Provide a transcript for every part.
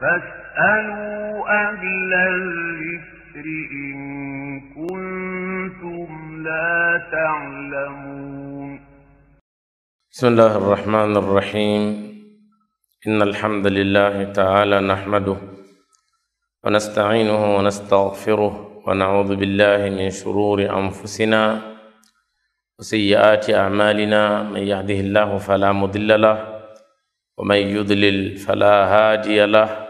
فاسألوا أهل الذكر إن كنتم لا تعلمون بسم الله الرحمن الرحيم إن الحمد لله تعالى نحمده ونستعينه ونستغفره ونعوذ بالله من شرور أنفسنا وسيئات أعمالنا من يهده الله فلا مضل له ومن يضلل فلا هادي له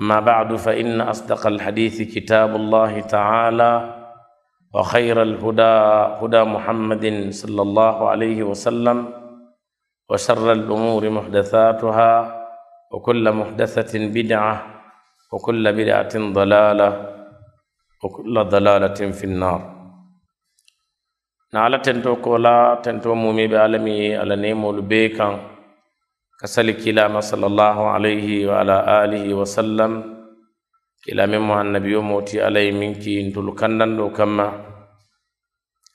أما بعد فإن أصدق الحديث كتاب الله تعالى وخير الهدى هدى محمد صلى الله عليه وسلم وشر الأمور محدثاتها وكل محدثة بدعة وكل بدعة ضلالة وكل ضلالة في النار نعلى تنتو كولا تنتو مومي بعلمي على نيمو البيكان كسل كلام صلى الله عليه وعلى آله وسلم كلام مع النبي موتي عليه منك انتل كنن كما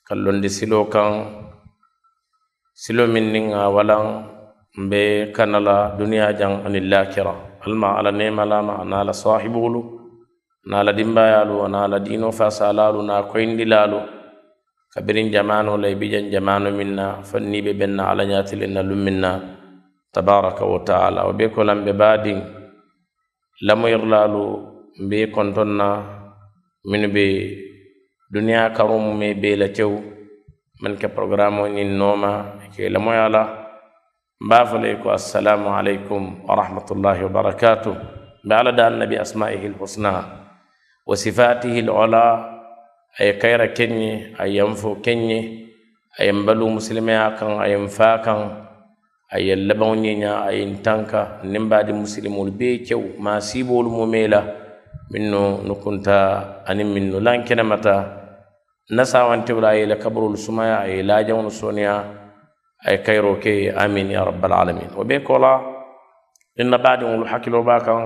كلون دي سلو كان سلو مننا ولا مبي كان لا دنيا جان ان كرا الما على نيم لا ما نال صاحبولو نال دمبايالو نال دين فاسالالو نا كوين دلالو كبرين جمانو la ibijan جمانو minna fanni be benna ala ñatilin na lum tabaraka wa taala wo be ko lambe baadiŋ lamoyirilaalu mbe konton na minu be duniya karumu me be la tew man ke programme ñin nooma ke lamoya la mba ko assalamu alaykum wa rahmatullahi wa barakatuh mbe ala da annabi asma'ihi lhusna wa sifatihi lola ay kayra kenñe aye yanfo kenñe aye mbalu musilimeya kan aye mfa kan ayen labaŋo ñeña ayen tanka nimbaadi musilimolu bee kew maa siiboolu mume la min nukunta aniŋ min no mata kenemata nasawantewolu la kabarolu sumaya a ye laajaŋolu soniya a ye ke amin ya rabbal alamin wo bee kola inna baadiŋolu hakkiloo baa kaŋ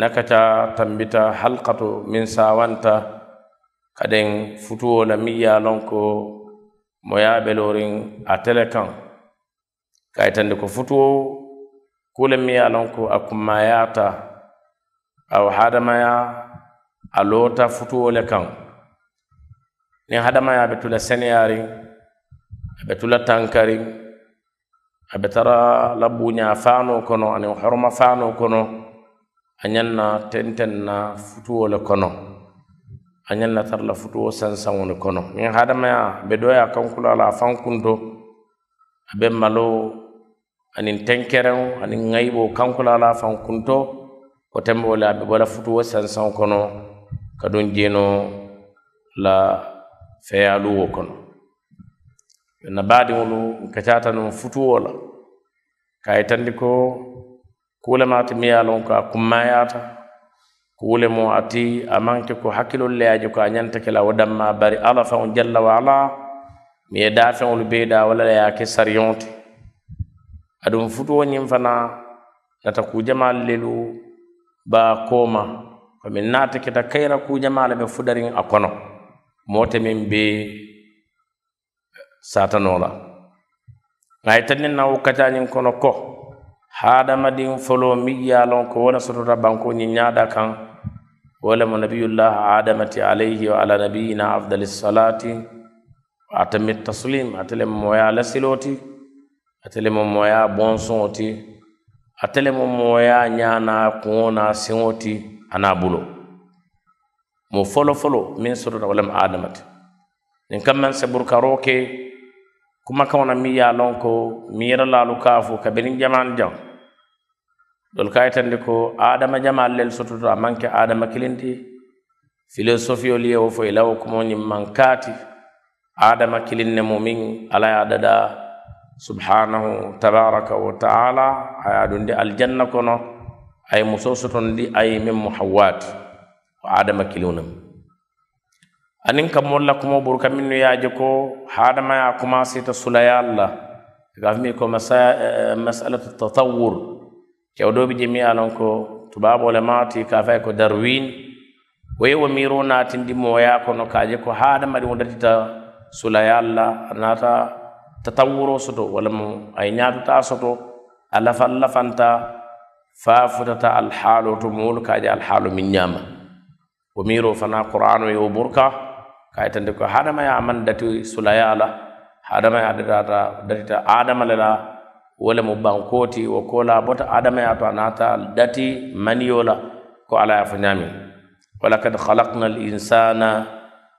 nakata tambita halkato min sawanta kaden futuwo la miŋ ye a loŋ ko moyaa a tele kaytande ko futuwo kuule mi ye lon ko a kummayata awo hadamaya a loota futuwo le kaŋ ni hadamaya be tula seneyariŋ abe tula tankariŋ abe tara la buuña faano kono aniŋ horoma faano kono a ñaŋ na tenteŋ na futuwo le kono a ñaŋ na tara la futuwo sansaŋo le kono niŋ hadamaya be doya kankulo a la a faŋ kunto a be maloo anin tenkereŋ aniŋ ŋayiboo kankula la faŋ kunto wo tenboo le a be bala futuwo sansaŋ kono kaduŋ jeno la feyaaluwo kono yonna baadiŋolu nkacaata nuŋ futuwo la kaye tandi ko kuulemaati miŋ ye a loŋ ko a kummayaata kuulemo ati a maŋ ke ko hakkilolu le ye a je ko a ñanta ke la wo danmaa bari alla faŋo jalla wa ala miŋ ye daafeŋolu bee daa wo la le ye a ke sariyoŋ ti adun futuwoñin fana nata kujamaalu lelu ba kooma komin naata kita kayra kujamaala ɓe fudarin a kono moote min be eh, satanola ŋa ye tanni na wukkataañin kono ko hadamadin folo mi ya lon ko wona sotota bankoñin ñaada kan wala mo nabiyullah adamati alayhi wa ala nabiyina afdal salati wa atami taslim atele moya lasiloti ate le mo moya bonsoŋo ti ate le mo moya ñana kuŋo na siŋo ti ana bulo mo folofolo miŋ sotota wo lemu adama ti niŋ kam meŋ saburukaro ke kumakaŋo na miŋ ye a loŋ ko miŋ yera laalu ka fo kabiriŋ jamaŋ jaŋ dolu ka yitandi ko adama jamaalu lelu sototo a maŋ ke adama kiliŋ ti filosofiyolu ye wo fo i la wo kumo ñiŋ maŋ kaa ti adama kiliŋ ne mu miŋ ala ye a dadaa subhanahu tabaraka wa taala aya ɗum aljanna kono ay mo di ay min muhawwat wa adama kilunam anin kam molla kumo ɓur kamin no yaaje ko haadamaya commencé ta sulayal la gafmi ko eh, masalatu tatawur bi jemi alon ko tubabole mati ka fa ko darwin woye wo miruna naatindi moya kono kaje ko haadama ɗi o datita nata tatawuro soto walamu ay ñaatuta soto a lafan lafanta fa alhaalo to moolu kaaje alhaalo min ñaama o miiro fana qur'ano yo burka kaye ko hadamaya man dati sulaya la hadamaya datata datita adama le wala mu bankoti wo kola bota adamaya to anata dati maniyo la ko ala ya fo ñaami walakad khalaqna al insana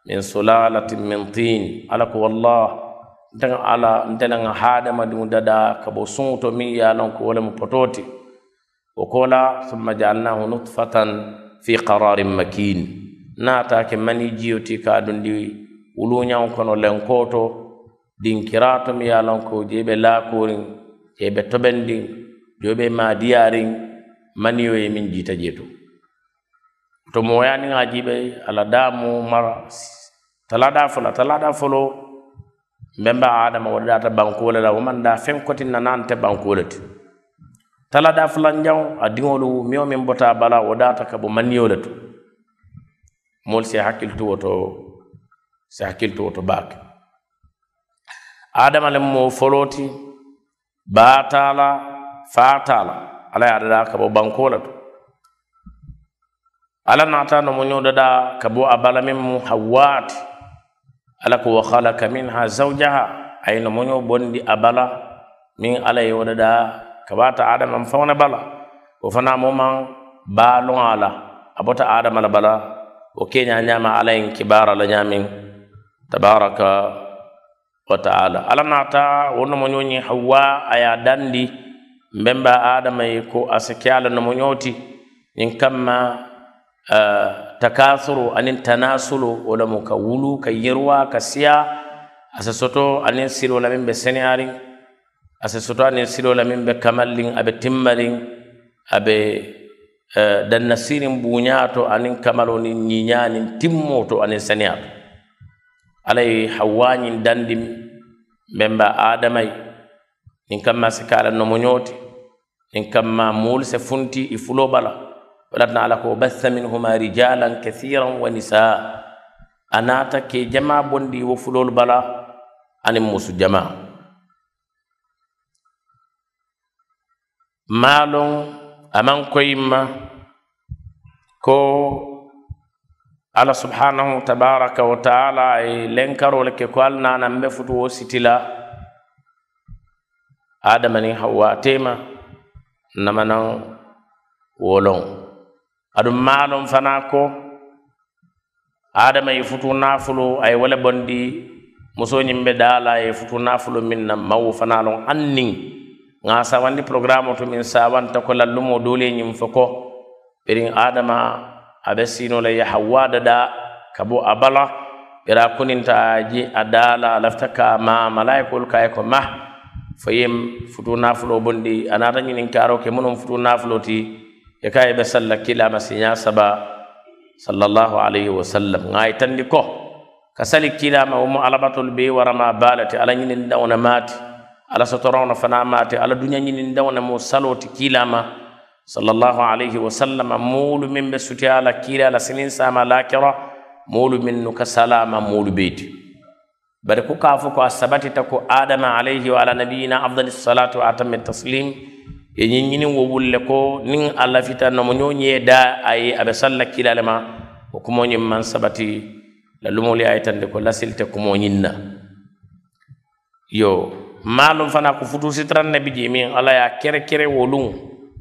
min sulalatin min tin ala wallah nten ala nten ŋa haadema dimu dada ka bo suŋuto miŋ ye a loŋ ko wo le mu potooti wo ko la summa jaalnahu nutfatan fi qararin makin naata ke manii jiyo ti ka dundi wuluuñaŋo kono lenkooto dinkiraato mi ye a loŋ ko jee be laakoriŋ jee be tobendiŋ joo be maadiyaariŋ maniyo ye miŋ jiita jee to to mooyaaniŋa jiibe ala daa mu mara talaadaa fola talaadaa foloo membe adama wa data bankole la woman da fen koti nanante bankole ti tala da fulan jaw a dingolu miyo min bota bala wa data ka bo maniyole tu mol se hakil tu woto se hakil tu woto bak adama le mo foloti batala fatala ala ya da ka bo bankole tu ala na ta no mo nyoda da ka bo abala mem mu hawati ala ko wa halaka minha zawjaha ayno moño bondi a bala min ala ye woɗaɗa kabata adama fawna bala o fana ba baalon ala a adam adama bala o nya ñama ala en kibara la nyamin, tabaraka wa taala ala nata wonno ni hawa aya dandi mbemba adama ye ko a no ala nomo kamma uh, takasuru anin tanasulu wo lamu ka wulu ka yerwa ka siya asa soto anin siro lamin be senyarin asa soto anin siro lamin be kamallin abe timmalin abe uh, dannasirin buñato anin kamalo nin ñiñanin timmoto anin senyato alay hawwañin dandin memba adamay nin kamma se kala nomoñoti nin kamma mul se funti i fulo bala waɗatna ala ko bassa minhuma rijalan kathiran wa nisaa a naata ke jama bondi wo fulolu bala anin musu jama maalon aman koyimma ko ala subhanahu tabaraka wa taala e lenkarole ke ko al nanan be futu wo sitila adama nin hawwa tema namanan wolon aɗum maanon fana ko adama e futu nafulo ay e wala bondi musoñimɓe ɗaala e futu nafulo min na mawu fana non annin ga sawandi programme to min sawanta ko lallumo doleñim fo ko ɓerin adama aɓe sinola yaha wadaɗa kabo a bala ɓera kuninta aji a daala laftaka ma malaikol kay e ko ma fo yim futu nafulo bondi anatañinin karoke munon futu nafulo ti يكاي مسلا كلا مسيا سبا صلى الله عليه وسلم غاي تندكو كسالي كلا ما هم على بطل بي ورما بالت على نين دون مات على سترون فنا مات على دنيا نين دون مو سلوت كلا ما صلى الله عليه وسلم مول من بسوتي على كلا لسنين سما لاكرة مول من نكسلام مول بيتي bari ku kaafu ko a sabatita ko adama alayhi wa ala nabiyina afdali wa atami taslim e ñiñini wo wulle ko nin alla fitannomo ñoñiye da aye aɓe salla ko ma o kumoñin man sabati la lumoli tan de ko lasilte kumoñin na yo maalum fana ko futu sitran ne biji min alla ya kere kere wolun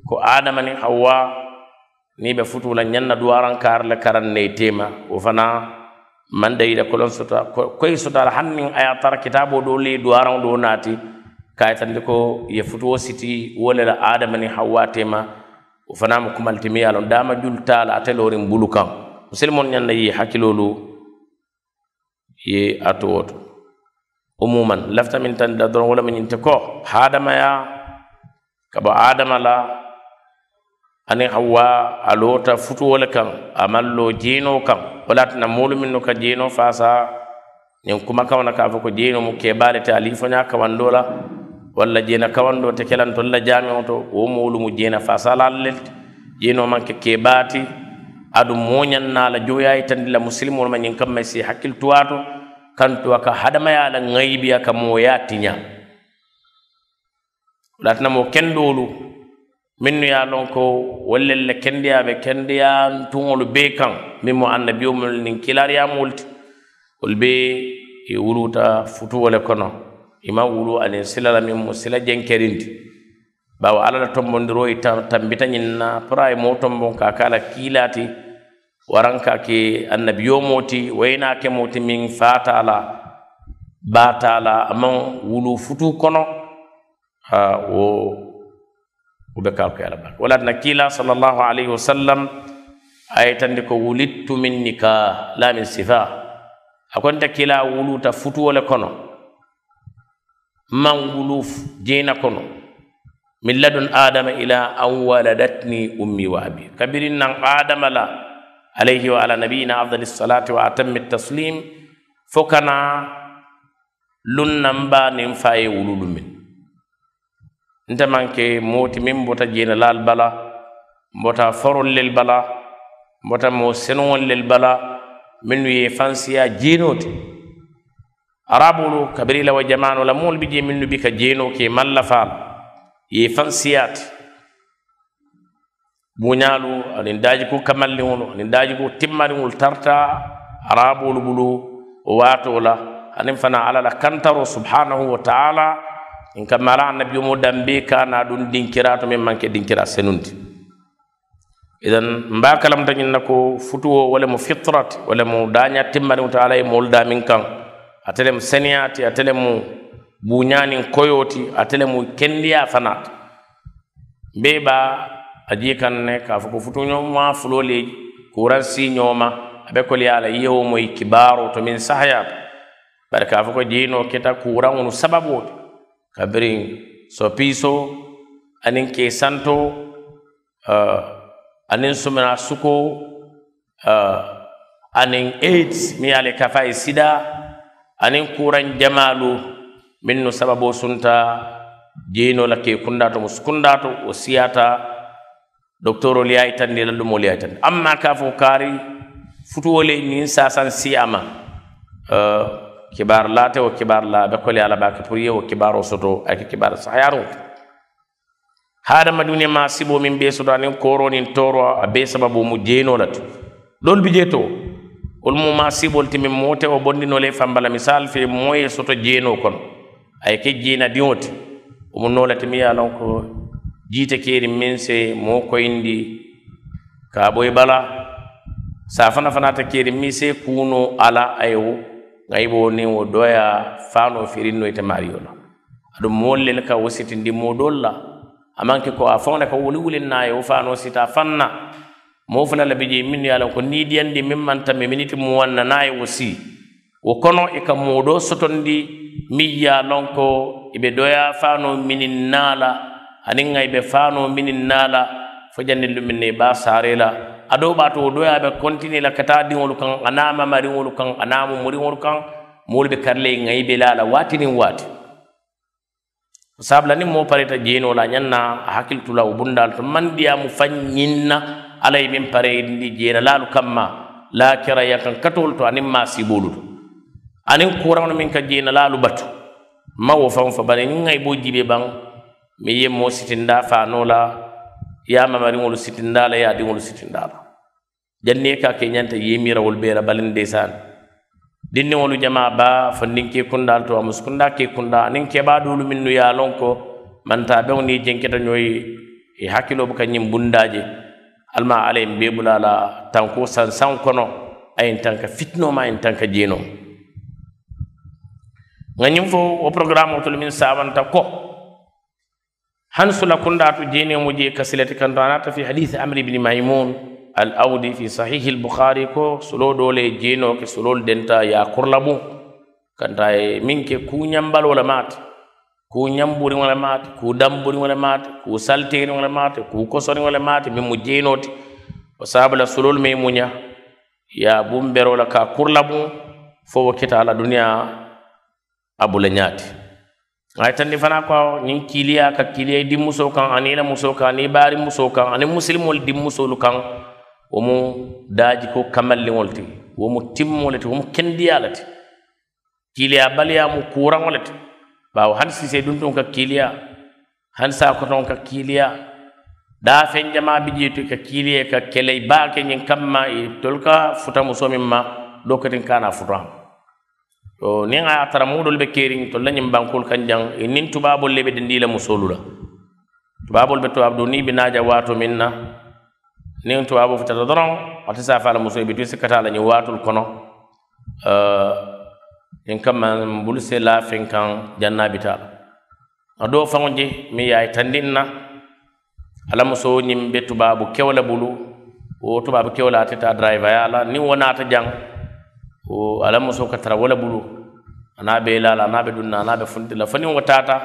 ko adama ni hawa ni futu la ñanna duwaran kar le karan ne tema o fana man dayida kolon sota koye sotala hannin aya tara kitabo ɗo le duwaran ɗo naati kayitandi ko ye futuwo siti wo le la adama ni hawwatema o fanama kumaltimiya lon dama jultala atelorin bulu kan musilimon ñanna yi hakkilolu ye atuwoto o muman lafta min tan da doron wala mañinte ko hadamaya kabo adama la ani hawwa alota futuwo le kan amallo jino kan walatana mulumin no ka jino fasa ñin kuma kawna ka fo ko jinomu kebalete alifoña kawandola walla jeena kawanɗo te kelan tolla jaamio to wo mowlu mu jeena fa salallelte jeeno manke ke baati aɗum moñannaala joyay tandila musilme wolma ñin kamma si hakkil tuwa to kantu aka haɗamayaala ŋaybi aka mooya tiña latina mo kendoolu min nu ya lon ko wallelle kendiya ɓe kendiya tuŋolu bee kan min mo annabiyo mol nin kilariyamolti wol be e wuluta futuwole kono ima wulu anin silala min mu sila jenkerindi bawo alala tombodiro i tambitañin na pora e mo tombon ka kala kiilati waranka ke annabiyo moti waynake moti min fatala batala aman wulu futu kono ha wo wo be kaw ke alabak wala na kila sallallahu alaihi wasallam ay tandi ko wulittu min nikah la min sifa akonta kila wulu ta futu wala kono manguluf dina kono min ladun adama ila an waladatni ummi wa abi kabirin nan adama la alayhi wa ala nabiyina afdali salati wa atammi taslim fo kana lunnan ba nin faye wululu min nte manke moti min bota jina lal bala bota forollel bala bota mo senowollel bala min ye fansiya jinote arabolu kabirila wa jamano la moolu bi je minnu bi ka jeno ke mallafaal ye fan siyaati buñaalu aniŋ daajiku kamalliŋolu aniŋ daajiku timmariŋolu tarta arabolu bulu o la aniŋ fanaa ala la kantaro subhanahu wa taala in ka mala annabiyomo dambe ka na ɗum dinkirato min manke dinkira senundi idan mba kalamta ñin na ko futuwo wala mo fitrat wala mo daña timmariŋo to alla ye moolu damin kaŋ atelem seniyaati atelemu buñaanin koyooti atelemu kenndiya fanaata mbee baa a jii kan ne kaa fo ko futuñoma fuloleeji kuran siiñooma abe kol ye a la yewomoy kibaaro to min sahayaata bari kaa fo ko jeyinoo keta kuranŋunu sababoo ti kabirin so piisoo aniŋ kei santoo eh, aniŋ sumana sukoo eh, aniŋ aids miŋ ye a la kafa e sidaa anin kuran jamalu min no sababo sunta jeenola ke kundato mo sukundato o siyata docteur o liyayi tan ndi lalɗum o liyayi tan amma ka fo kaari futuwole nin sasan siyama eh, kibar late o kibar laaɓe kole alabake pour ye o kibar o soto ayke kibar sahayarote haadama duniya ma sibo min ɓe soto anin koro nin toro a be sababu mo jeenola to ɗol bijeto holmo ma sibol timin moote o bonndinole fambala misal fe moye soto jeeno kono aye ke jeena diwote omo nolati mi yalon ko jiite keeri min se mo koyndi kaaboye bala sa fana fanata keeri mi se kuuno ala ayewo ayibo ni o doya faano firinno ite mariyola aɗum mollel ka wositi ndimmo dolla amanke ko a fawne ka woli wulinnaye o faano sita fanna moofana labi jeyi min yaalan ko niidiyandi min mantami miniti mu wanna naa e wosi wo kono e ka muuɗo sotondi min yaalon ko iɓe doya faano minin naala aninga iɓe e faano minin naala fo jannde luminne ba saarela adow ɓaa to wo doyaɓe continue la kata diŋolu kan a naamama riŋolu kan a naamu mo riŋolu kan moolu ɓe karle e ŋayiɓe e laala waatinin waati sabla ni moo pareta jeenoola ñanna a hakkil tula o bundal to mandiyamu fa ñinna alay min pareyndi jeena laalu kamma laakirayan kan katowol to anin maasiboluɗo anin kurano min ka jeena laalu batu mawo fan fa bani ngay bo jibe ban mi yemmo sitinda fanola yamamariŋol sitindala yadiŋol sitindala janni ka ke ñanta yimirawol ɓeera balin desani dinniŋolu jama ba fondin ke kundal to a muskunda ke kunda anin keɓaɗolu min nu ya lon ko manta ɓeŋo ni jenketa ñoyi e hakkilo ɓe ka ñin bundaje alma ala en bebulala tanko sansan kono ayen tanka fitnoma ayen tanka jeeno gañin fo wo programme otol min sabanta ko han sula kundatu jeenemo je kasilati kanto anata fi hadith amri ibni maimun al audi fi sahihi l boukhari ko sulo ɗole jeenoke sulol denta yakurla mum kanta e min ke kuñambal wala maata ku ñamburi wala maate ku damburi wala maate ku salteeri wala maate ku kosori wala maate min mu jeynoote o saabula sulol me muña ya bum berola ka kurla mum fo wo keta ala duniya abula ñaati ay tandi fana ko ñin kiiliya ka kiiliya i dimmuso kan ani la muso kan ani baari muso kan ani musilimol dimmusolu kan wo mu daaji ko kamalliŋol ti wo mu timmole ti wo mu kendiya la ti kiiliya baliya mu kuraŋo le ti ɓaawo han sise ɗum toon ka kiiliya han sako toon ka kiiliya daa feñjama biƴii to ka kiiliya ka kele baake ñin kam ma e tol ka futa musomin ma ɗo katin kana futu ham to nin a tara muɗol ɓe keerin tolla ñin bankol kan jang e nin tubaabol le ɓe dendiila musolula tubaabol ɓe tubaabu do ni ɓe naaja waato min na nin tubaabo futata doron wata sa faala musoɓe e tu sikkata la ñin waatol kono uh, en kamma bulse laafen kan jannaabi taala ado faŋoje mi yaa tandin na alamusoo ñiŋ be tubaabu kewola bulu wo tubaabu kewola ate ta driveya la niŋ wo naata jaŋ wo alamusoo ka tara wo la bulu ana be la la ana be dunna ana be funti la fo niŋ wo taata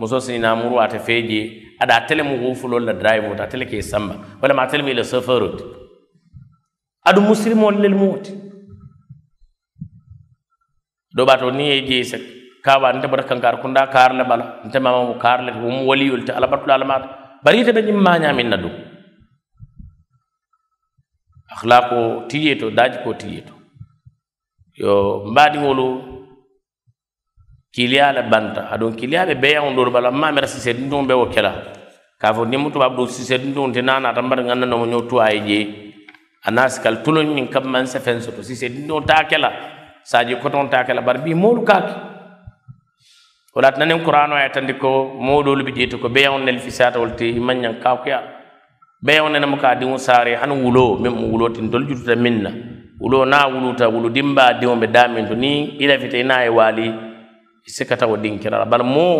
musoo si ñinaa muru ate fee je ada tele mu wufulol la drive ta tele ke samba walla ma tele mu i la chauffeur ti adu musilimol lel mu oti ɗoɓato ni jee jeese kawa nte bota kankar kunda karle bala nte mamamu karle womo waliyulte alabattuɗo alamata bari ite ɓe ñim mañamin na ɗum ahla ko tiye to daji ko tiye to yo mbaɗiŋolu kiliya le banta aɗon kiliya ɓe beyaŋo ɗoɗo bala ma mera sisedintuŋo ɓe wo kela ka fo nimu tubabu ɗo sisedintuŋo te nanata mbata ŋannanomo ñoo tuwa ye jee a nasikal tuloñ ñiŋ kamman sefensoto sisedintuŋo taa kela saji koton takela bar bi molu kake walat nanen qur'an ay tandi ko modol bi dieto ko beyon nel fi sata wolti manyan kawkiya beyon nen mo ka di mo sare han wulo mem mo wulo tin dol jutta minna wulo na wulo ta wulo dimba di mo be damin to ni ila fitay na e wali sikata wo dinkira bal mo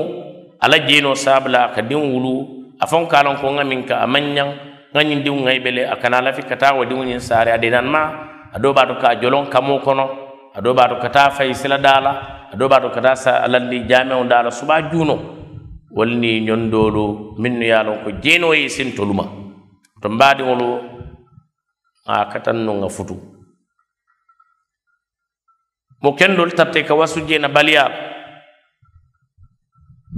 ala jino sabla ka din wulu afon kalon ko ngamin ka manyan ngani din ngai bele akana la fi kata wo di mo nyin sare adinan ma adoba to ka jolon kamo kono aɗo ɓaato kata fay sila daala aɗo ɓaato kata sa lalli jamew daala suɓa juuno wolni ñondolu minnu yaalon ko jeenoye sintoluma to mbaadiŋolu a katan nu ŋa futu mo kendol tarta ka wasu jeena baliyaal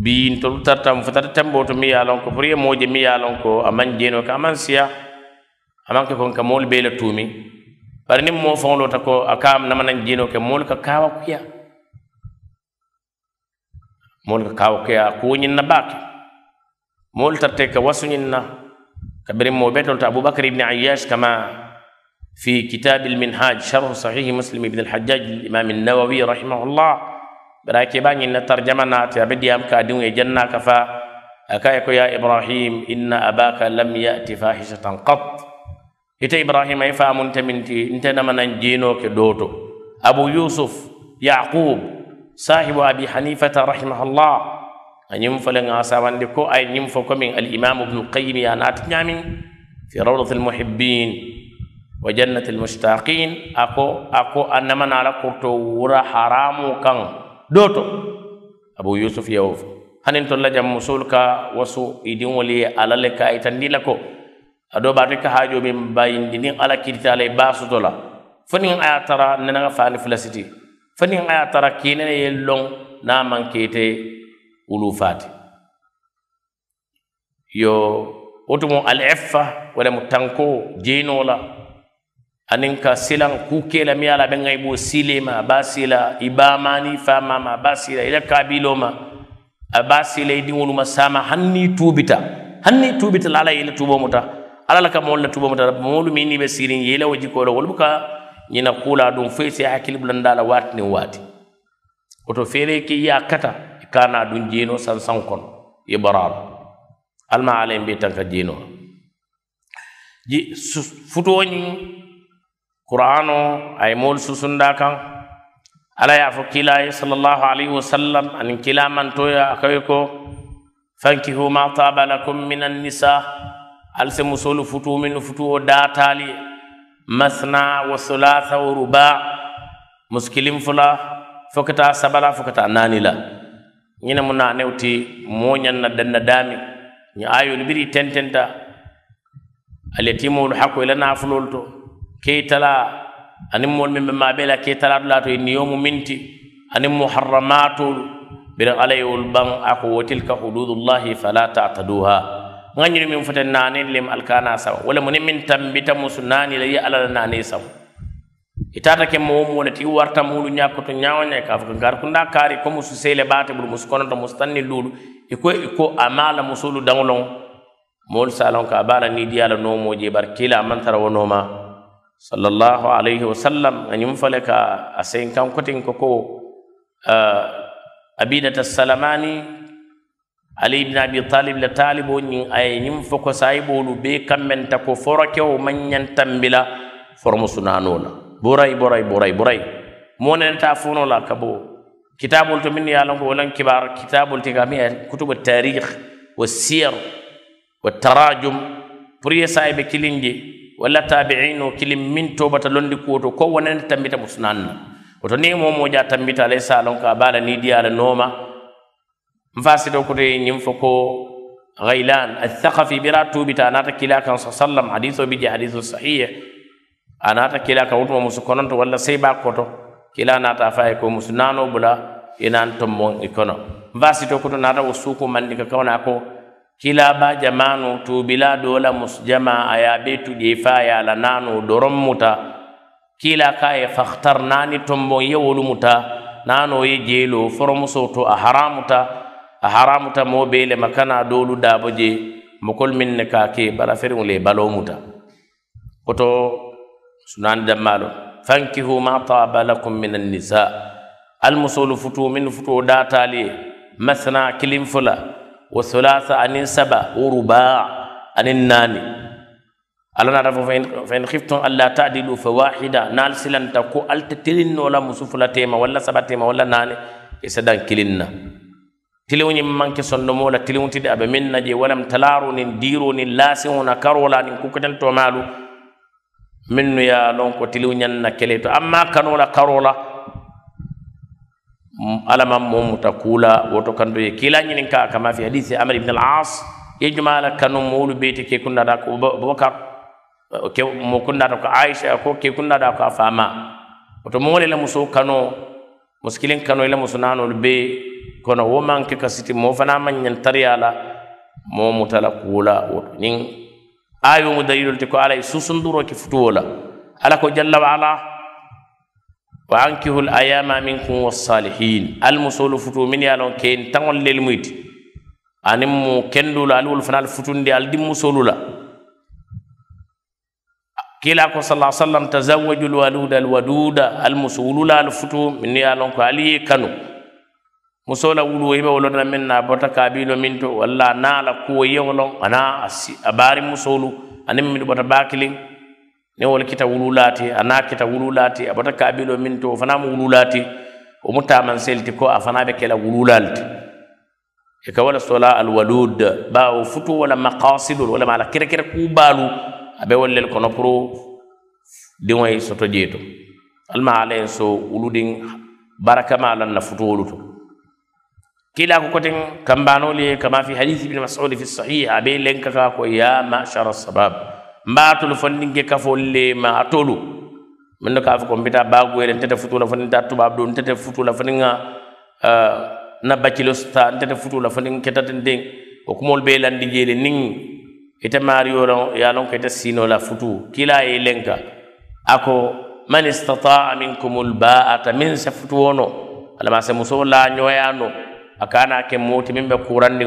biyintolu tarta mo futata tembo to mi yaalon ko pourye mooje mi yaalon ko aman jeeno ka aman siya amanke kon ka moolu bee la tuumi bari niŋ mo fonglo ta ko akam ka nama naŋ jiinoo ke mol ka kawa kuya mol ka kawa kuya ko nyin na na mol ta te ka wasu nyin na ka bari mo betol ta abubakar ibn ayyash kama fi kitab al al al minhaj sharh sahih muslim ibn hajjaj في كتاب المنهاج شرح صحيح ke ba nyin na tarjama na ta be diam ka ترجمنا e janna ka fa كفا ko ya ibrahim inna abaka lam yati fahishatan qat ite ibrahima i famunte minti nte namanan jino ke doto abu yusuf yaqub sahibu abi hanifata rahimahullah anyum fole ga sawande ko ay ñim fo al imam ibn qayyim ya nat nyami fi rawdat muhibbin wa al mushtaqin ako ako a la kurto wura haramu kan doto abu yusuf yewo hanin tolla jam musulka wasu idin wali alale ka itandila ko ado baate ka haajoo be bayindi niŋ ala kirita ala soto la foni aya tara fo faali fulasiti foni aya tara kinene ye long na man kete ulu fati yo wotumo al effa wala mu tanko jeenoo la anin ka silan kukela mi ala a be silema basila ibamani famama be a kabiloma i idinwolu masama hanni tubita a tubita la i i ma ma a tuubita tuubita ala yele tubo muta alala ka moolu le tubomuta moolu miŋ niŋ i be siiriŋ yeila wo jikoo la wolu ka ñina kuula duŋ fo i si hakkili bulanda a la waati niŋ waati woto feere ke i ye a kata i e ka naa duŋ jeenoo sansaŋo kono i ye baraalu ali ma ala ye bee tan ka jeenoo je futuo ñiŋ kuraano a ye moolu susunda kaŋ ala ye a fo kiilaa ye salallahu alayhi wasallam aniŋ kiilaa mantoyo a kawe ko fankihu ma taaba lakum min annisaa alse musolu futu minnu futuwo daatali masna wa sulatha wa ruba muskilim fula fokata sabala fokata nani la ñine mu nanew ti moñanna danna dami ñi ayolu biri tententa ale timolu hakko ila nafulol to keytala anin moolu min be maabela keytalaatu laa to e niyomu minti anin muharramaatolu biran ala yewol ban ako wo tilka hududullahi fala tataduha ŋañinu min fote nani lem alkana sawa wala mun min tambita musu naani la ye ala nani naani itata ke mo mo ne ti warta mulu ñakkoto ñawo ne ka fuka gar kunda kari ko musu sele bate bul musu kono musu mustanni luulu iko iko amala musulu dangolon mol salon ka bala ni diala no mo je bar kila man tara wo nooma sallallahu alaihi wa sallam ŋañum asen ka a kan kotin ko ko abidata salamani ali ibn abi talib la talibo ñin aye ñin fo ko sayibolu be kammenta ko foro kewo maññantambila formo sunano la boray boray boray boray monenta fono la kabo kitabol to min ye lonko wolan kibar kitabol ti gami kutubu tarikh wasiyar والتراجم بري سايبه كيلينجي ولا تابعين كيلم من توبة لوندي كوتو كو ونن تمبيتا مسنان وتني مو موجا تمبيتا ليسا لونكا بالا نيديا لنوما mfasido kote ñim fo ko غيلان الثقفي برا توبتا أنا تكلا كان صلى الله عليه وسلم حديثه بيجي حديث صحيح أنا تكلا كوت أمم مسكونن ولا سيبا كوتو كلا ناتا فايكو مسنانو بلا إنان تمون إكونا فاسي تو كوتو ناتا وسوكو من ديكا كونا كو كلا با جمانو تو بلا دولا مسجما أيا بيتو جيفا لنانو دورم متا كلا كاي فاخترناني تمون يولو متا نانو يجيلو فرمسو تو أحرام متا a haramuta mo be le makana dolu dabo je mokol min ne ka ke bala feriŋo le baloo muta koto sunani dammalo fankihu ma taba lakum min annisa almusolu futu min futuo datali ye masna kilin fula wa thulatha anin saba wo rubaa anin naani ala nata fo fain khiftum alla tadilu fa wahida naal silanta ko alta tilinno la musu fula tema walla saba tema walla naani isa e dan kilin na tiliŋoñiŋ manke sondomo la tiliŋo abe miŋ na je walam talaaro niŋ diiro niŋ laasiŋo na karo la niŋ kukutentomaalu minnu ye a ko tiliŋo ñaŋ na kele to amma kano la karo la alla maŋ moo muta kuu la woto kanto ye kiila ñiniŋ ka kama fi hadise amar ibne al as ye juma la kanu moolu eh, bee ti ke ko bakar ke mo kunnata ko Aisha? ko ke kunnada ko a faama woto moo le la musoo kano muskiliŋ kano i la musu naanolu bee kono wo manke kasiti mo fana man nyen tariyala mo mutala kula wo nin ayo mu dalilul tiko ala susunduro ki futuwola ala ko jalla wa wa ankihul ayama minkum was salihin al musulu futu min lon ken tangol lel muyti anim mu kendula al wol fana futundi al dim musulula kila ko sala sallam tazawwaju lwaluda alwaduda almusulula alfutu min ye a lon ko ali ye kanu muso la wulu i be wolo dana min na bota kabilo min to walla a na la kuwo yeŋolon a na a baari musolu aniŋ minnu bota baakiliŋ ni wolu kita wulu laati a na kita wulu laati a bota kabilo min to wo fanaŋ mu wulu laati wo mu taamanseeli ti ko a fanaŋ be ke la wulu laalu ti i e ka wo le soola al walud bawo futu wo la makasidolu wo lema a la kerekere kuu baalu a be wolu lelu kono puru diŋo ye soto jee to alla ma ala ye so wuludiŋ barakamaa lanna futuwolu to kila ko koten kambanoli ye kama fi hadith ibn mas'ud fi sahih abe lenka ka ko ya ma'shara sabab mbatul ke kafo le ma tolu min ka fa ko mbita bagu ele eh, tete futula fondinta tubab do tete futula fondinga eh, na bacilosta tete futula fondinga ketaten ding o oh, kumol be landi jele ning ite mario ron ya lon kete sino la futu kila e eh lenka ako man istata'a minkumul ba'ata min futu wono alama se muso la nyoyano akana ke moti min ɓe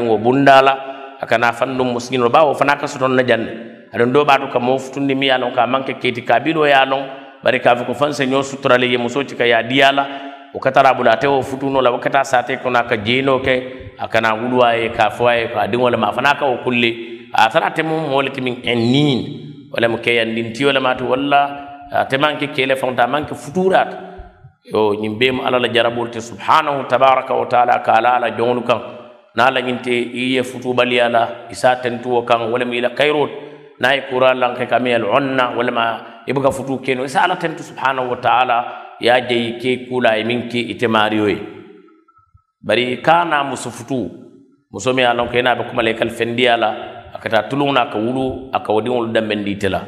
wo bundala akana fandum muskino ba wo fana ka soton na janne aɗon ba ɓato ka moftundi mi yalon ka manke keeti kabiɗo yalon bari ka fi ko fan seño sutorale ye musoci ka ya diala o katara bula te o futunola wo kata sate kona ka jino ke akana wulwa ye ka fowa ye k'a a ma fana ka wo kulle a tara te mum moleti min en nin wala mo keyandintiyolema to walla te manke kele fonta manke futurata yo ñiŋ bee mu alla la jarabolu te subhanahu tabaraka wa taala ka ala la joŋolu kaŋ la ñiŋ te i ye futubaliya la i se a tentuwo kaŋ walama i la kayiroo naŋ ye kura lanke ka meŋ alonna walama i buka futu keno i se alla tentu subhanahu wa taala ye a jeyi ke kula ye miŋ ke ite maariyo ye bari ka na musu futu muso miŋ ye a lonko i naŋ be kuma la i kalifendiya la a ka taa tuluŋo na a ka wulu a ka wo diŋolu danbendi ite la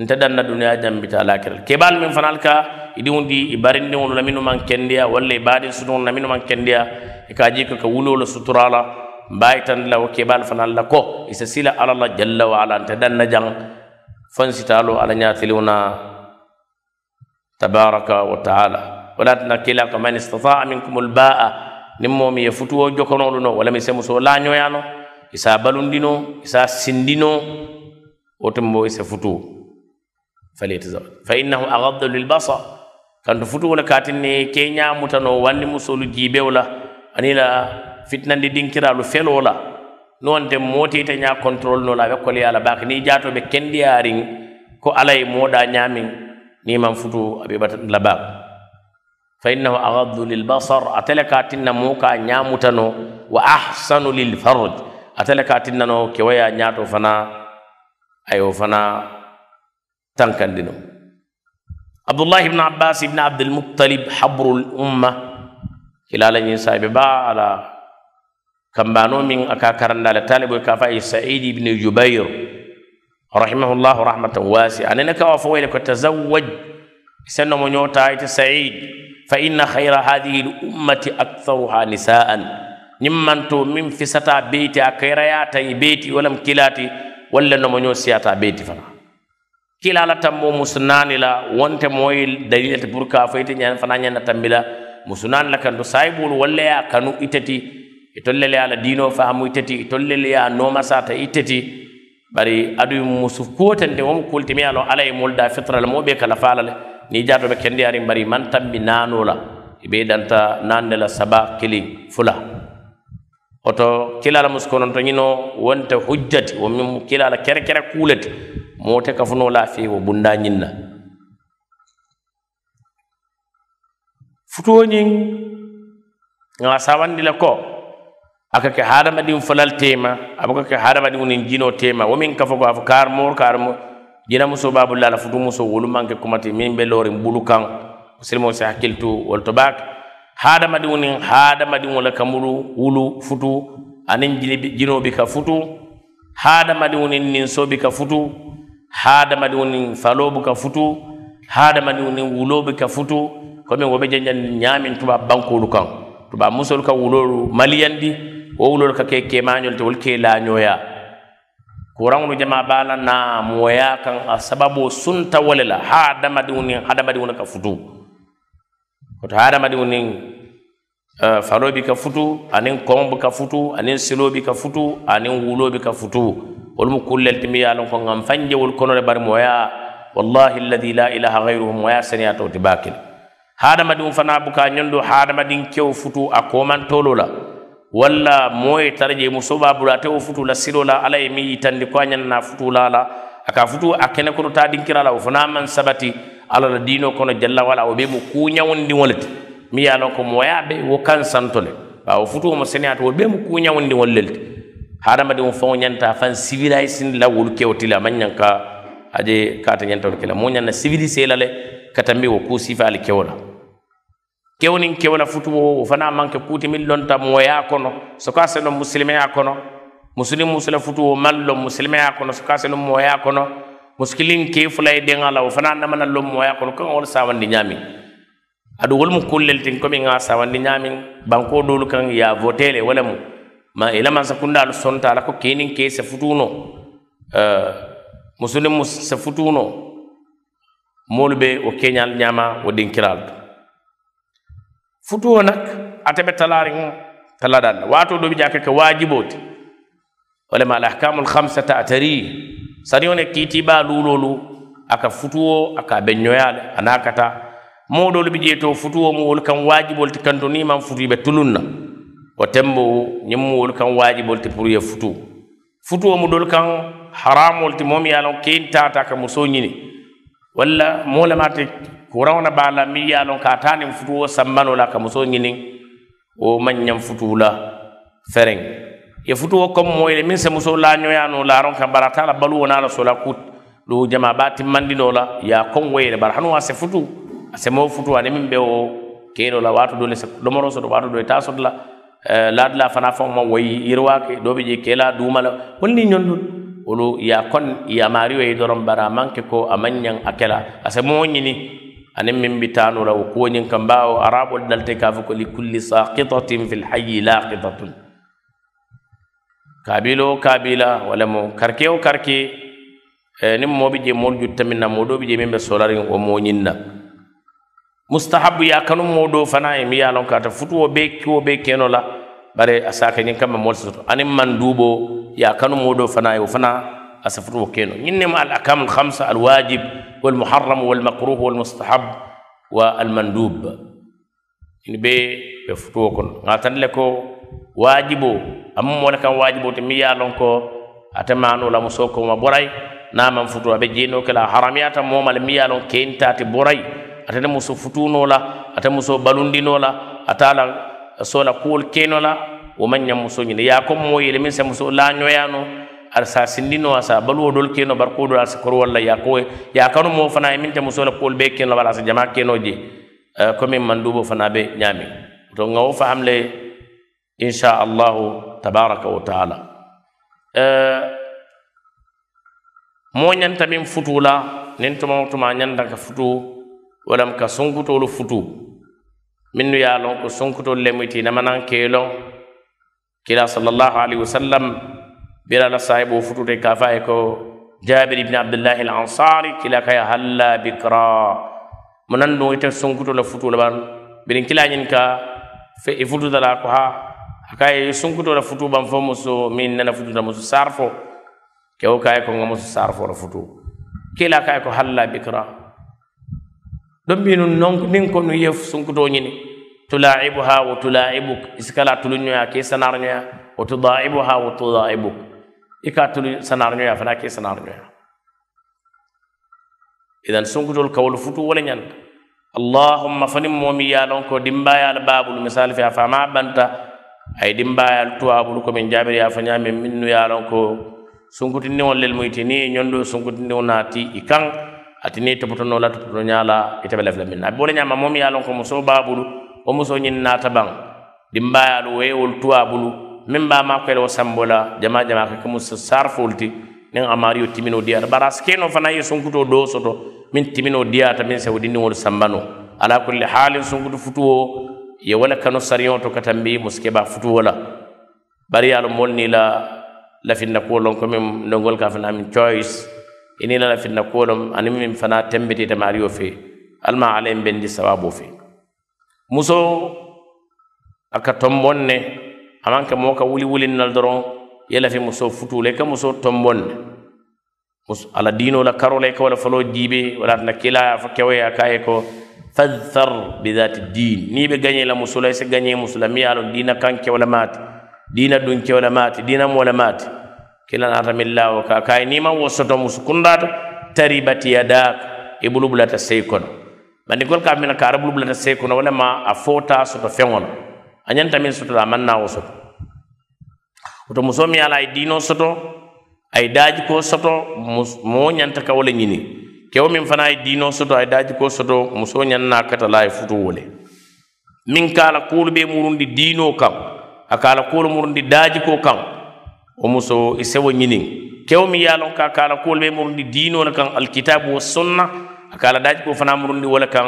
nte danna duniya jambita alakira kebaal miŋ fanaŋ ka idiŋo ibarinde wono laminu man kendiya walle kendeya walla wono laminu man kendiya minnu maŋ ka je ka ka wulolu la la wo la ko i sila alla la jalla wa ala nte danna jaŋ faŋ ala ñaatiliŋo tabaraka wa taala wala kila ka man istataa minkum lbaa niŋ moo mi jokonolu no wala mi se musoo laañoya no balundino isa sindino wo tumbo futu se فليتزوج فإنه أغض للبصر kanto futuwo le katin ni keña mutano wanni musolu jiibew la ani la fitnandi dinkiralu feloo la nuwonte mootiita ña contrôle no la aɓe koleya la baake ni jaatoɓe kendiyarin ko alaye mooɗa ñamin ni man futu aɓe ɓata la baake fa innahu agadu lilbasar atele ka tinna mu ka ñamutano wa ahsanu lilfarj atele ka tinnano kewaya ñaato fana ayo fana tankandino عبد الله بن عباس بن عبد المطلب حبر الأمة خلال نساء على كم بانو من أكاكرن على طالب وكافا سعيد بن جبير رحمه الله رحمة واسعة أنا كوافو لك تزوج سنة من يوتا سعيد فإن خير هذه الأمة أكثرها نساء نمن تو من ستا بيتي أكيرياتي بيتي ولم كلاتي ولا نمنيو سياتا بيتي فلا kilala tambo musunani la wonte moyi dalilete pour ka fayti ñan fana ñanna tambi la musunani la kandu sahibul walleya kanu itati e tollele ala dino faamu itati e tollele ya nomasata itati bari aduy musu kotente wom kultimi ano alay mulda fitra la moɓe kala faala le ni jatoɓe kendi ari bari man tambi nanola e ɓe danta nande la saba kili fula oto kilala musko non to ñino wonte hujjati wom kilala kere kere kuulati moote ka fono laafee wo bundañin na futooñin nga sawandi le ko a ka ke hadamadin falal teema a baka ke hadamadin nin jino teema womin ka fo ko afo karmoor karmo jina muso babulla la futu muso wolumanke kumati min be loorin bulu kan silimo si hakkiltu wol to baak hadamadin nin hadamadin wo la kamulu wulu futu anin jinobi ka futu hadamadin nin ninsobi ka futu haadamaɗiwo nin faloobe ka futu haadamaɗiwo nin wulooɓe ka futu komin wo ɓe jeñan ñaamin tuba bankolu kan tuba musol ka wulolu maliyanɗi wo wulol ka ke kemañol te wol ke lañoya kuranŋolu jama bala na moya kan a sababo sunta wole la haadamaɗiwo nin hadamaɗiwo ka futu koto haadamaɗiwo nin Uh, eh, faloobi ka futu aniŋ koŋ be ka futu aniŋ siloobi ka futu aniŋ wuloobi ka futu ولم كل التمي يعلم فنغم فنجا والكونر برم ويا والله الذي لا إله غيره ويا سنيا توتي باكل هذا مدين فنا بكا نندو هذا مدين كيو فتو أكومان تولولا ولا موي ترجي مصوبة براتو فتو لسيرولا على يمي يتندي كوانيا نفتو لالا aka futu a kene kono ta dinkira la o fana man sabati ala la dino kono jalla wala o be mo kuñawondi wolete mi ye lon ko moya be wo kan santole bawo futu mo seneyata wo be mo kuñawondi wollelti hadamadiŋo faŋo ñanta faŋ sivilayisin la wolu kewoti le a maŋ ñaŋ ka aje kaata ñantawolu ke la moo ñaŋ na sivilise la le ka tambi wo kuu sifa ali kewo la kewo niŋ kewo la futuwo wo fanaŋ maŋ ke kuutimiŋ lonta moyaa kono so ka a seno musilimeya kono musilim musu la futuwo maŋ loŋ musilimeya kono so ka a seno moyaa kono musikiliŋ kei fula ye deŋa la wo fanaŋ namana loŋ moyaa kono kaŋ wo le saawandi ñaamiŋ aduŋ wolu mu kunle le tiŋ komi ŋa saawandi ñaamiŋ bankoo doolu kaŋ ye a wotee le wo le mu ma ilamansakundaalu e sonta ala ko kenin ke sa futuno uh, eh, musulimu sa futuno moolu be wo keñaalu ñaama wo dinkiraalu to futuo nak atebe talaariŋ taladal la waato do jaaka ke waajiboo ti wo lema al ahkamul hamsata atari sariŋo ne kiitiibaa luuloolu a ka futuwo a ka be ñoyaale a naa kata moo doolu bi jee to futuwo mu wolu kaŋ waajiboolu ti kanto niŋ maŋ futu i be tulun na o tembowo ñimmowol kan waajibol te pour ye futu futu o mudol kan haramol te moom yaalon keen tata ka musoo ñini walla moolamate kurawna baala mi yaalon ka taanin futu o sammanola ka musoo ñinin wo maññam futula fereŋ ye futu o comme moyle min se musoo laañoyaano laaron kan bara taala balu wona la sola kut lu jama ba timmandino la ya kon woyle bara hanu a se futu a se moo futu ani min be o keenola waatu dole se domoro soto waatu do e taa sotla laadula eh, fana faŋo ma wayi yiriwa ke doo be je keela duuma la wolu niŋ ñoŋ dun wolu ye kon ye maario ye doroŋ bari a maŋ ke ko a maŋ ñaŋ a ke la a se moo ñini aniŋ miŋ bi taanu la wo kuwo ñiŋ kaŋ baawo arabolu dalte ka a fo ko li kulli sakitatin fi lhayi laqitatun kaabilo kaabila wala mo karke o karke eh, niŋ moo bi je moolu jutta miŋ na moo doo bi je miŋ be solariŋ wo moo ñiŋ na mustahabu ya kanu mo do fana e mi yalon kata futuwo be kiwo be keno la bare asaka nyin kam mol soto anin man dubo ya kanu modo fana yo fana أسفروا كينو إنما الأحكام الخمسة الواجب والمحرم والمكروه والمستحب والمندوب إن بي بفتوه كن غاتن لكو واجبو أمم ولكن واجبو تميا لنكو أتمانو لمسوكو ما براي نام فتو بجينو كلا حرميات موما لميا لن كين تاتي براي أتنمسو فتونو لا أتنمسو بلوندينو لا أتالا sola kuwol kenola wo man ñam muso ñini ya comme mo yele min se muso lañoyano ar sa sindino sa baluwo dol keno bar kodol ar sa kor wala ya ko ya kanu mo fana e min te muso la kuwol be keno wala sa jama keno je eh, comme man dubo fana be ñami to ngawo faham le insha allah tabaraka wa taala eh, mo ñanta min futula nin tuma tuma ñanda ka futu walam ka sunkutolu futu من يالون كسونكتو لميتي نمانان كيلون كلا صلى الله عليه وسلم بلا صاحب وفتوت كافايكو جابر بن عبد الله الانصاري كلا كيا هلا بكرا منن نويتا سونكتو لفتو لبان بلين كلا ينكا في افتو دلاكوها كاي سونكتو لفتو بان فومسو مين ننا فتو دموسو سارفو كيو كايكو نموسو سارفو لفتو كلا كايكو هلا بكرا ɗon mbinu non nin ko nu yef sunkutoñini tulaibu ha wo tulaibuk isikala tuluñoya ke sanarñoya wo tudaibu ha wo tudaibuk ika tulu sanarñoya fana ke sanarñoya idan sunkutol kawol futu wole ñanta allahumma fanin momi yalon ko dimbayal babul misal fe a fama banta ay dimbayal tuwaɓul komin jabiri ya fañamin minnu yalon ko sunkutindiwol lel muyti ni e ñondo sunkutindiw naati i kan ati ni topotono la topoto ñala ite bele fle minna bole ñama mom yalon ko muso babulu o muso ñin nata ban dimbayalu wo yewol tuwa bulu min ba ma kele wo sambola jama jama ke ke muso sarfolti nin amariyo timino diyata bara sikeno fana ye sunkuto do soto min timino diyata min sewo dinniwol sambano ala kulli halin sunkutu futuwo ye wala kano sariyo to katambi muske ba futuwo la bari yalo molni la lafinna kuwo lon ko min dongol ka fana min choice ini lana finna kuwolom ani min fana tembitita maariyo fe alma ala en bendi sawabo fe muso aka tombon ne aman ke moo ka wuli na doro ye lafi muso futule ka muso tombon ne ala diino la karole ka wala folo jiibe wala na kila fo kewoya kaye ko fadhar zati din ni be gañe la musula ise gañe musula mi ye a lon diina kan kewla maati diina dun kewla maati diina moola maati kilanatamillawo ka kay niman wossoto mu sukundato taribat yadaka i e bulubulata sey kono bandi gol ka mina kara bulubulata sey kono wala ma a fota soto feŋono a ñanta min sotota a manna wo soto woto musomi ala ay dino soto ay daji ko soto mo ñanta ka wala ñini kewo min fana ay dino soto ay daji ko soto muso ñanna kata la ye futu wole min kala kuolu be murundi dino kan a kala kuolu murundi daji ko kan wo muso i e sewo ñining kewo mi ye lon ka kala kuwol be murundi diinole kan alkitabu wa sunna a kala daji ko fana murundi wala kan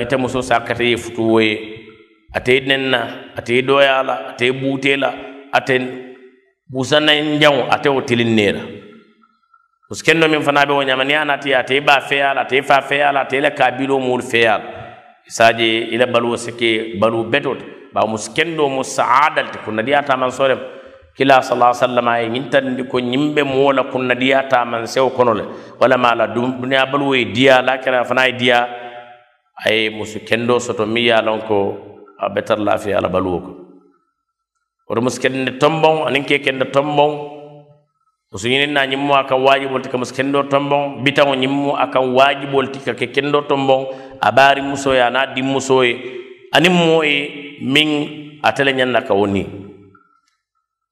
ite eh, e muso sakkata ye futuwo ye ate nenna ate doya la ate buute la ate busana n jaŋo ate wo tilin nera parce ken no min fana be wo ñamani ana ti ate ba feya la ate fa feya la ate la kabilo muwolu feya la isaje e ila baluwo sike balu betote bawo mus ken do mo saadalte ko nadiya taman sorema kila sala sallam ye ñintandi ko ñimɓe moola kunna diya taman sew kono le wala ma la duniya balu woye diya lakira fana ye diya aye musu kendo soto mi ya lon ko a betar lafiya ala baluwo ko woto musu kende tombon anin ke kende tombon musu ñinin na ñimmo a kan waajibol ti ka musu kendo tombon bitaŋo ñimmo a kan waajibol ti ka ke kendo tombon a ɓaari musoye ana dimmusoye anin mooye min atele ñannaka wo nii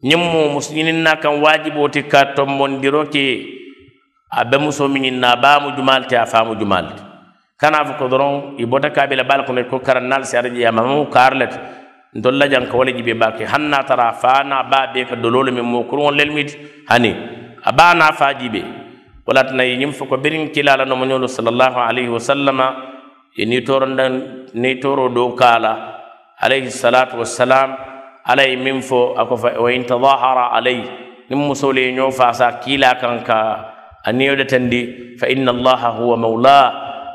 ñiŋ mu musu ñiniŋ na kaŋ waajiboo ti ka tombondiro ke a be muso miŋ na a baa mu jumaal te a faamu jumaal te kana fo ko doroŋ i bota ka be la baal kono ko karan naal si araje a mamamu kaar la jaŋ ka wo le jibe baa ke tara a faa naa baa bee ka doloo le meŋ moo kuruŋo lelu miti hani a baa naa faa jibe wo la tena ye ñiŋ fo ko biriŋ kilaa la nomoñolu salallahu alayhi wasallama ye niŋ tooro niŋ tooroo doo kaa la alayhi salatu wassalam ala ye min fo a ko fa wa in tadahara alay ni musol ye ɲo fasa kiila kan ka a niyo de tandi fa inna allaha huwa mawla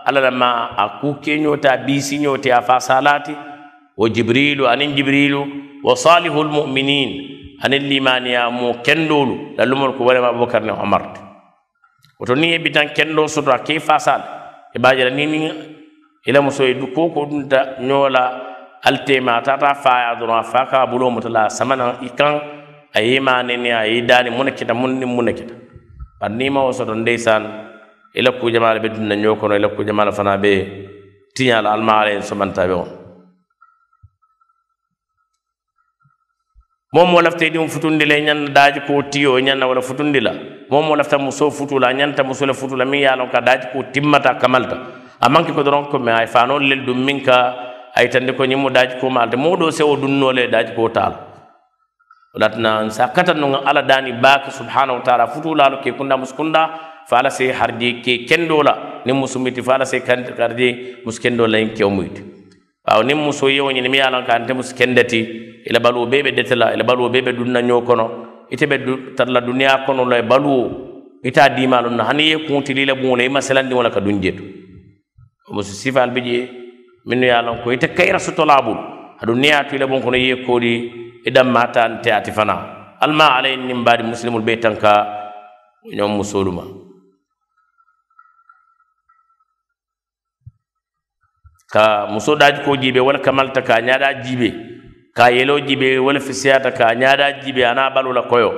ala lama a ku keño ta bisiño te a fasalati wo jibrilu anin jibrilu wa salihu lmuminin anin limaniya mu kendolu lallumol ko walema aboubacar ne omar te woto ni ye bitan kendo soto a ke fasal e bajira ni ni ila muso ye du ko ko dunta ñola hali tema ta ta fa ya dɔrɔn a fa ka bolo mutu la sama na i kan a yi ma ne ne a yi da ni mun kita mun ni mun kita bari n'i ma o sɔrɔ ndeysan ila ku jama la bɛ na ɲɔ na ila ku jama la fana be tiɲa la alima ala ye sɔmanta bɛ wɔn mom mo lafta ɗum futundi le ñanda daaji ko tiyo ñanda wala futundi la mom mo lafta muso futula ñanta muso le futula min yaalon ka daaji ko timmata kamalta a manki ko doron ko me ay fanon lel ɗum minka. ay tande ko ñimmo daajiko maalde mawɗo sewo dunnole e daajiko taala latna sa katatno ga ala daani baka subhanahu wa taala futuulaalo ke kunnda muskunnda faala se hardi ke kendola nin musumiti faala se hardi mus kendola hin kewmuyde waaw nin muso yewoñine mi yalan ka ante mus kendati ila baluwo beɓe detela ila baluwo beɓe dunna ño kono iteɓe tarla duniya konolo e baluwo ita dimalo no hani ye kuntilila ɓuŋola ima selandiŋola ka dunjeto musu sifal bijee minnu ye a lon ko ite kayra sutolabul aɗum niyatu ila bon kono ye koɗi e ɗammata ante ati fana alma alayn nin mbaɗi muslimol ɓe tan ka ñon musoluma ka muso ɗaji ko jiɓe wala kamalta ka ñaɗa jiɓe ka yelo jiɓe wala fisiyata ka ñaɗa jiɓe ana la koyo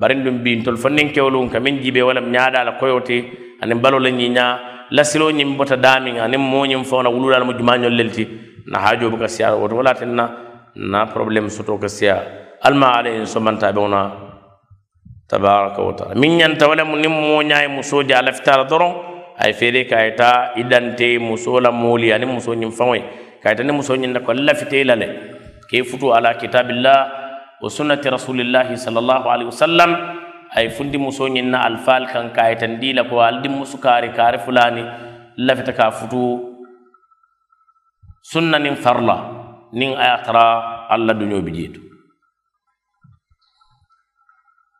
barin ɗum mbintol fo nin ka min jiɓe wala mi ñaɗa la koyote anin ɓalola ñiña la silo ñim bota dami nga mo ñim fona wulu dal mo juma ñol lelti na hajo bu ka siya woto wala tinna na problem soto ka siya alma alayhi somanta be ona tabarak wa taala min ñanta wala mo nim mo ñaay mu soja la fitara doro ay fere kay ta idante so la moli ani muso ñim famoy kay ta ne muso ñin ko lafite la le ke futu ala kitabillah wa sunnati rasulillahi sallallahu alaihi wasallam ay fundi muso na alfal kan kayitan dila ko aldin musu kari kari fulani lafita ka futu sunna nin farla nin aya alla duño bi jitu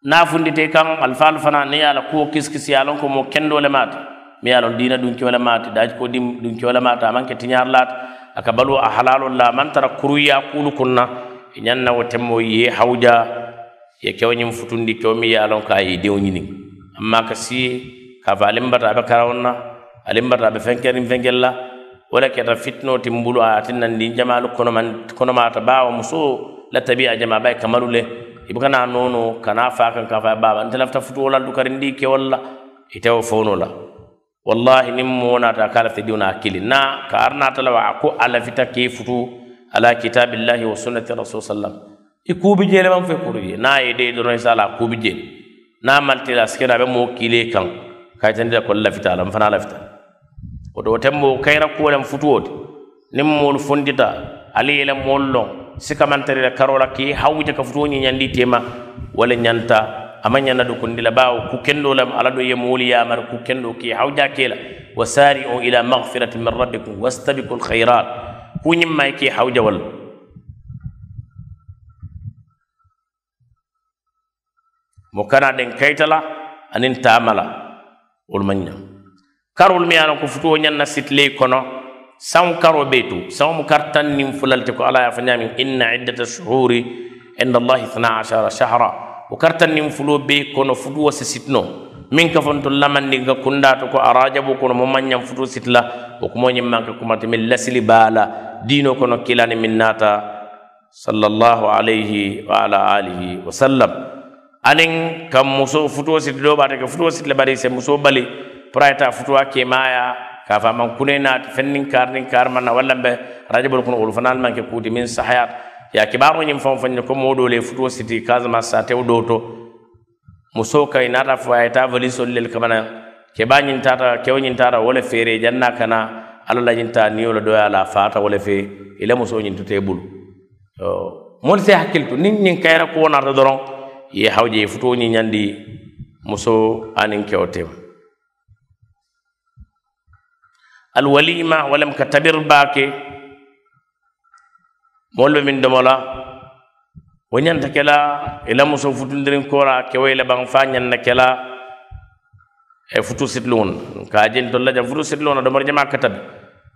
na fundi te kan alfal fana ni ala kuwo kiskisi alon ko mo kendo le mata mi alon dina ci wala mata daj ko dim ci wala mata amanke tiñar lata aka balu a halalol la man tara kuruya kulu kunna e ñanna wo ye hawja ye kewñim futundi kewmi yaalon ka ye dew ñinin amma ka si ka fa alimbata aɓe karawon na alimbata aɓe fenkerin fenkel la wala keta fitno timbulu a tinnan ndin jamalu konomata bawa muso la tabia jama ɓay kamalu le iɓe kana nono kana fa kan ka fa baba nte lafta futuwo laldu kari ndi kewol la itewo fowno la wallahi nin mo wonata ka lafta diwna hakkili na ka arnata a ko ala fita ke futu ala kitabillahi wa sunnati rasul i e kuubijeele man fo kuru ye naa ye dee doroŋ isa e la kuubijeele naa maltila sikeno a be moo kiilee kaŋ kaitandila kolu lafita la n fanaŋ lafita woto wo tenboo kayira kuwolem futuwo ti niŋ moolu fondita ali ye le moolu loŋ sikamantari la karo la ka i hawuja ka futuwo e ñiñandi tema wo le ñanta a ma ñanna dukundi la baawo ku kendoo lem ala do ye moolu yaamari ku kendoo ka i hawuja ke la wa sari on ila magfirati min rabbikum wastabiku lkhayrat ku ñimmayi ka i hawuja walla mo kana den kaytala anin taamala wol man ñam karol mi ana ko futuo ñanna sitley kono saŋ karo betu tu saŋo mu kartan nin fulalte ko ala ye fanyami ñamin inna iddata shuhuri inna allahi 12 shahra wo kartan nim nin fulo be kono futuwo si sitno min kafanto lamandi ga kundato ko arajabo kono mo manyam futu sitla o ko manka manke kumata min lasili bala dino kono kilani min sallallahu alayhi wa ala alihi wa sallam aniŋ ka muso futuo siti doo baata ka futuo siti le bari se musoo bali puraita futuwa keemaaya ka a faamaŋ kunee naati feŋ niŋ kaari niŋ kaari maŋ na walla be rajabolu kono wolu fanaŋ maŋ ke kuuti miŋ sahayaata ye a kibaaroo ñiŋ faŋo faŋ je ko moo doo le ye futuo siti kasamasa tew doo to musoo ka i naata fo a ye taa valisolu lelu kamana kebaa ñiŋ taata kewo ñiŋ taata wo le feeree janna a kana alla la ñiŋ taa niŋo la doyaa la a faata wo le fee i la musoo ñiŋ tuta i bulu moolu se hakkilitu niŋ ñiŋ kayira kuwo naata doroŋ ye hawje e futo ni ñanndi muso anin kewtem alwalima walam ka tabir baake mool ɓe min domola wo ñanta kela ila e muso futundirin kora kewoy e laɓan fa ñanna kela e futu sitlun ka jen to laja futu sitlun a domor jama katabi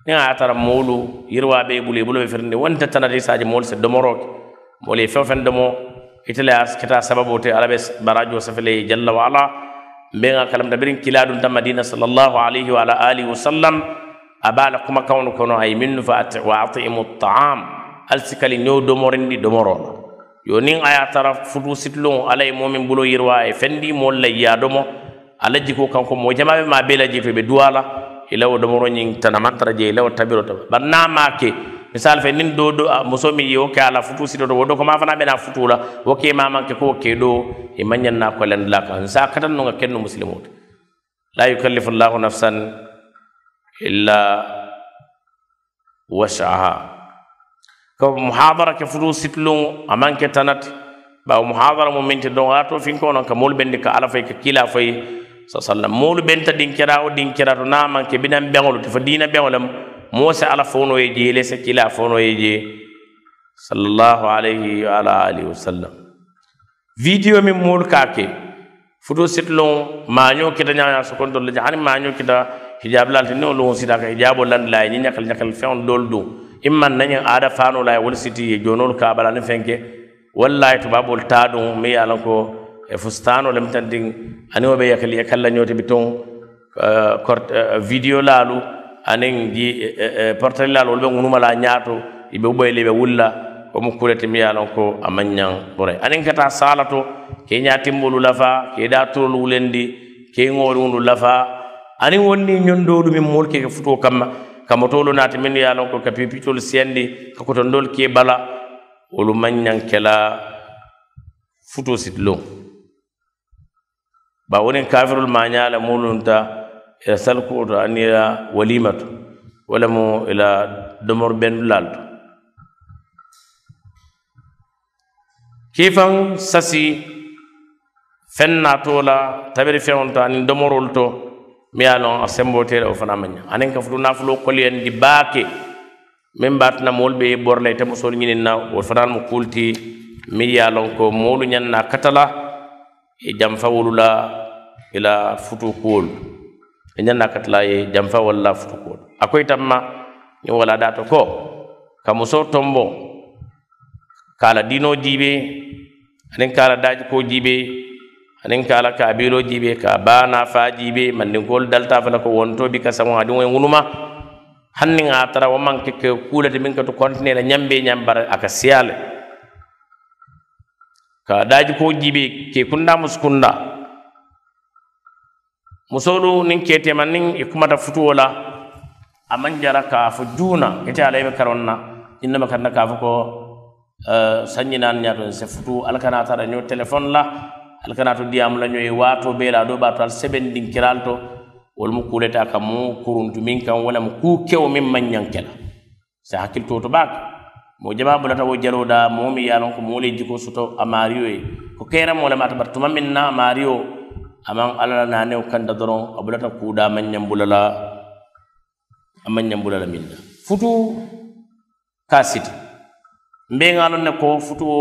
ni a tara moolu yirwaɓe ɓuli ɓulo ɓe firnde wonta tanati saji mool se domoroke mool ye fewfen domo itele as keta sababu te alabe barajo safele jalla wa ala mbenga kalamta birin kiladun ta madina sallallahu alaihi wa ala alihi wa sallam abala kuma kawnu kono ay minnu fa wa atimu ta'am al sikali nyow domorindi domoro yo nin aya tara futu sitlon alay momin bulo yirwa e fendi mol la ya domo ala jiko kanko mo jamabe ma bela jito be duwala ilawo domoro nyin tanamantara je ilawo tabiro to banna make misal fe nin do do muso mi yo ke ala futu si do do ko ma fana be na futu la wo ke ma man ke ko ke do e manyan na ko len la ka sa katan no ken no muslimut la yukallifu allah nafsan illa was'aha ko muhadara ke futu sitlung aman ke tanat ba muhadara mo minti don ato fin ko non ka mol bendi ka ala fay ka kila fay sallallahu alaihi wasallam mol benta din kira o din kira to na man ke binan be ngol to fa dina be ngolam موسى على فونو يجي ليس كلا فونو يجي صلى الله عليه وعلى آله وسلم فيديو من مول كاكي فوتو سيتلون مانيو كده نيا سكون دول جاني مانيو كده hijab lal tinno lo sida ka hijabo lan la ni nyakal nyakal feon dol do imman nanya ada fano la wol siti jonol ka bala ne fenke wallahi to babol tado me yala ko e fustano lem tanding ani obe yakal yakal la nyoti biton kort video lalu aniŋ ji e, e, e, partalilaalu wolu be ŋunumala ñaato i be ubayi le i be wulla wo mu kulete miŋ ye a loŋ ko a maŋ ñaŋ bore aniŋ ka taa saala to ke i ñaatinbolu lafa ke i daa turolu wulendi ke i ŋooriŋolu lafa aniŋ wol niŋ ñondoolu miŋ moolu ke ka futuo kamma ka motoolu naati minnu ye a loŋ ko ka pipitolu siyandi ka kotondoolu ke i bala wolu maŋ ñaŋ ke la futuo sitiloŋ ba wo niŋ kafirolu maa ñaa le moolu nta ila salkuoto ani ila walimato wala mo ila domor bendulalto kifan sasi fennatola tabiri fewonto anin domorol to mi yalon a sembotere o fana maña anin ka fotu nafulo koliyen di baake min batana moolu ɓe borla y temosol ñininna o fanan mo kulti mi yalon ko moolu ñanna katala e jam fawolula ila futu kuwolu cool. ɓe ñannakatla ye jam fa walla futukoɗo a koye tamma ñum wala ɗa to ko ka muso tombo kala dino jiɓe anin kala dajiko jiɓe anin kala kabilo jiɓe ka bana fa jiɓe mandinkol dalta fana ko wontoɓi ka sago adin e wunuma hannin a tara wo manke ke kulate min kato contine na ñambe ñambara aka siyale ka dajiko jiɓe ke kunda musukunda musolu niŋ keetema niŋ i e kumata futuo la a maŋ jara ka fo juuna ite ala ibe karoŋ na jinnama kanna ka fo ko eh, sanjinaani ñaato se futuu ala kana tara ñoo telefoŋ la ala kana to diyaamu la ñoo ye waato bee la doo baato ala sebendiŋ kiraalu to wolu mu kuuleta ka mu kuruntu miŋ kaŋ wo le mu kuu kewo miŋ maŋ ñaŋ ke la si hakkilitoo to baaka mo jamaa bulata wo jaloo daa moo miŋ ye a loŋ ko moo le jikoo soto a maario ye ko keeramoo le maata bari tuma miŋ na a maario aman alla la naanew kanta doron a bulata kuuda aman ñambulala aman ñambulala min na futu ka siti mbeŋalo ne ko futu wo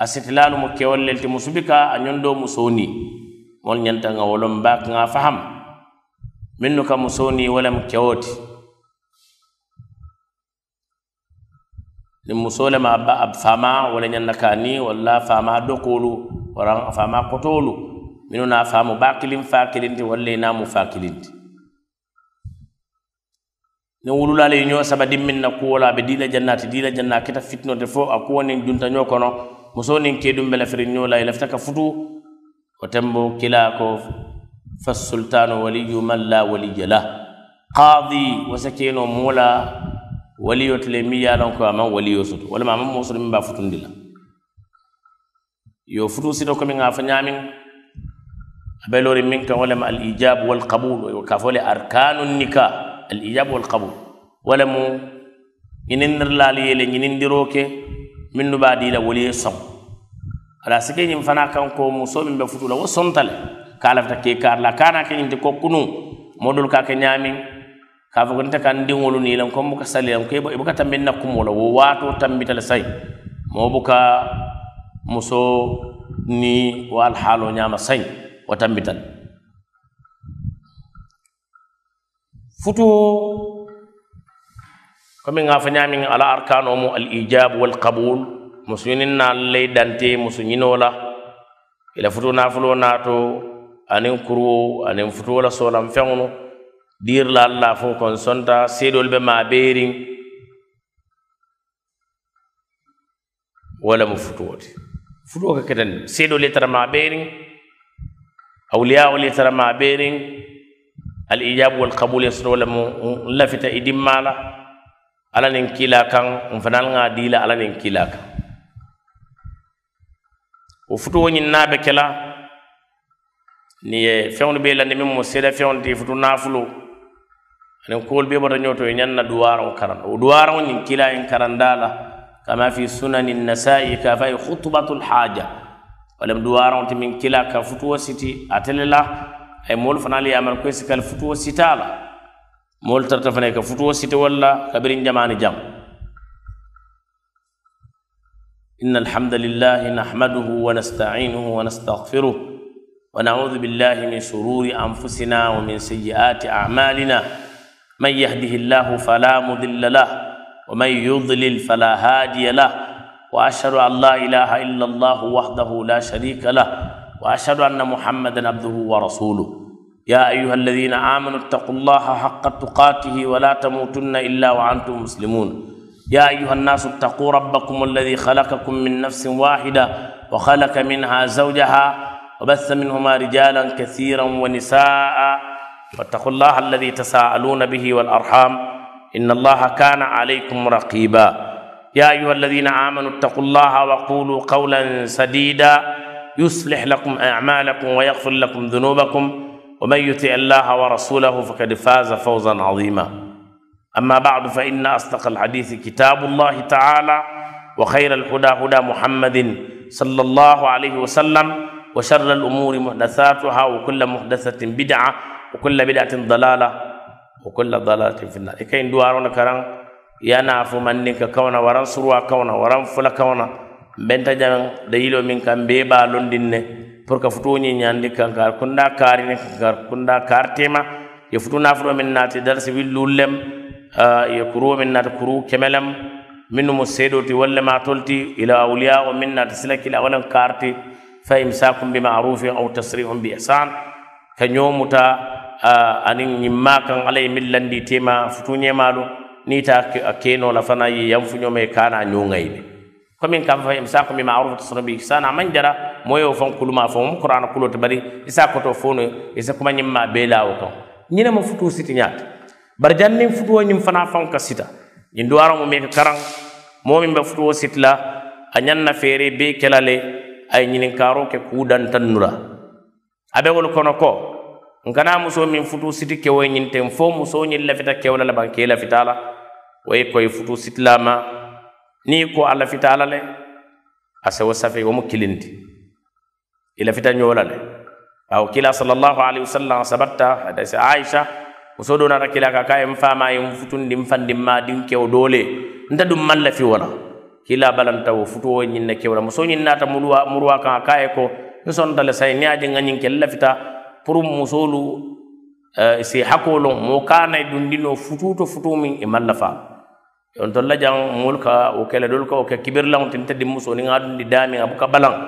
a sitilaalu mu kewol lel ti musubi ka a ñondo musoni mol ñanta ŋa wolon baka ŋa faham minnu ka musoni wo lem kewo ti ni muso lema a faama wo le ñanna kaani walla faama dokoolu waraŋ faama kotoolu minu na faamu baakilin faakilinti walla i naamu faakilinti ni wululale ye ñoo saba dimmin na kuwo la a be diila jannaati diila janna kita fitinote fo a kuwo niŋ juntañoo kono musoo niŋ keedum be lafirin ñoo la i lafita ka futu wo tembo kila ko fasultanu waliyu man la waliya lah kaadi wo se keno moo la waliyo tile miŋ ye a loŋ ko a maŋ waliyo soto walama a maŋ moo soto miŋ be a futundi la yo futu sito komi ŋa fo ñaamiŋ بلوري منك ولم الإجاب والقبول وكافولي أركان النكاح الإجاب والقبول ولم ينندر لالي ينندروكي من نبادي لولي صم على سكين ينفنا كان كو مصوم بفتو لو صمتل كالفتا كي كار لا كانا كي انت كو كنو مودول كاك نيامي كافو كنت كان ديولو نيلم كم بك سليم كي بك تمنا كمولا وواتو تمبتل سي مو بك مصو ni wal halo nyama futuo futu komi nga fa ñamin ala arkano mu al ijab wal qabul musuñinin na lay dante musuñino la ila futu nafulo nato aniŋ kurwo aniŋ futuo la solan feŋunu dir la alla fo kon sonta be maabeeriŋ wo lemu mu ti ka keten seedol ye tara أولياء ما بيرين الإجابة والقبول يسرو لم لفت إدم مالا على ننكلا كان فنان ديلا على ننكلا كان وفتو نابة كلا ني فيون بيلا نمي مسيرة فيون دي فتو نافلو أنا أقول be نيوتو ñoto e ñanna duwaron karanda o إن كران دالا كما في سنن fi كافي خطبة الحاجة walam duwaron timin kila ka futuwo siti atelela ay mol fanali amal ko sikal futuwo sitala mol tarta fane ka futuwo siti walla kabirin jamani jam إن الحمد لله نحمده ونستعينه ونستغفره ونعوذ بالله من شرور أنفسنا ومن سيئات أعمالنا من يهده الله فلا مضل له ومن يضلل فلا هادي له واشهد ان لا اله الا الله وحده لا شريك له واشهد ان محمدا عبده ورسوله يا ايها الذين امنوا اتقوا الله حق تقاته ولا تموتن الا وانتم مسلمون يا ايها الناس اتقوا ربكم الذي خلقكم من نفس واحده وخلق منها زوجها وبث منهما رجالا كثيرا ونساء واتقوا الله الذي تساءلون به والارحام ان الله كان عليكم رقيبا يا أيها الذين آمنوا اتقوا الله وقولوا قولا سديدا يصلح لكم أعمالكم ويغفر لكم ذنوبكم ومن يطع الله ورسوله فقد فاز فوزا عظيما أما بعد فإن أصدق الحديث كتاب الله تعالى وخير الهدى هدى محمد صلى الله عليه وسلم وشر الأمور محدثاتها وكل محدثة بدعة وكل بدعة ضلالة وكل ضلالة في النار كين دوارون كرام yana fo manni ka kawna waran surwa kawna waran fula kawna benta jang da yilo min kan be ba lundin ne pour ka futu ni nyandi kan kar kunda kari ne kar kunda tema. ye futu na futu min nati darsi lullem, ya kuru min nati kuru kemelam Min mu ti walla ma tolti ila awliya wa min nati silakila walla karti fa imsakum bi ma'rufin aw tasrihum bi ihsan ka nyomuta anin nyimma kan alay millandi tema futu nyemalo nita keno la fana ye yanfuñome kana ñungayɓe komin kam fa imsa ko mi ma'ruf tasrabi sana man jara moyo fon kuluma fon qur'an kulo bari isa ko to fono isa kuma nyimma be lawo kan nyina mo futu siti nyaat bar jannin futu nyim fana fon ka sita in mo me karang mo min be futu sitla anyanna fere be kelale ay ñinin karo ke kudan tannula abe wol kono ko nkana muso min futu siti kewo ñinten fo muso ñin lafita kewla laban ke wo ye koye futu sitilama ni ko alla fita ala le ase wo safe womu kilindi ila fita ñowo la le awo kila sallallahu alaihi wasallam sabatta hadise aicha muso do nata kila ka ka en fama en futundi fandin ma din kew dole nta dum malla fi wala kila balanta wo futu wo ñinne kewla muso ñin nata murwa murwa kan ka e ko ni sondale say ni aje ngañin ke lafita pour musolu si hakolo mo kana dundino fututo futumin e mallafa on tolla jang mulka o kala dol ko ke kibir lang tin tedi muso ni ngadu di dami abu kabalang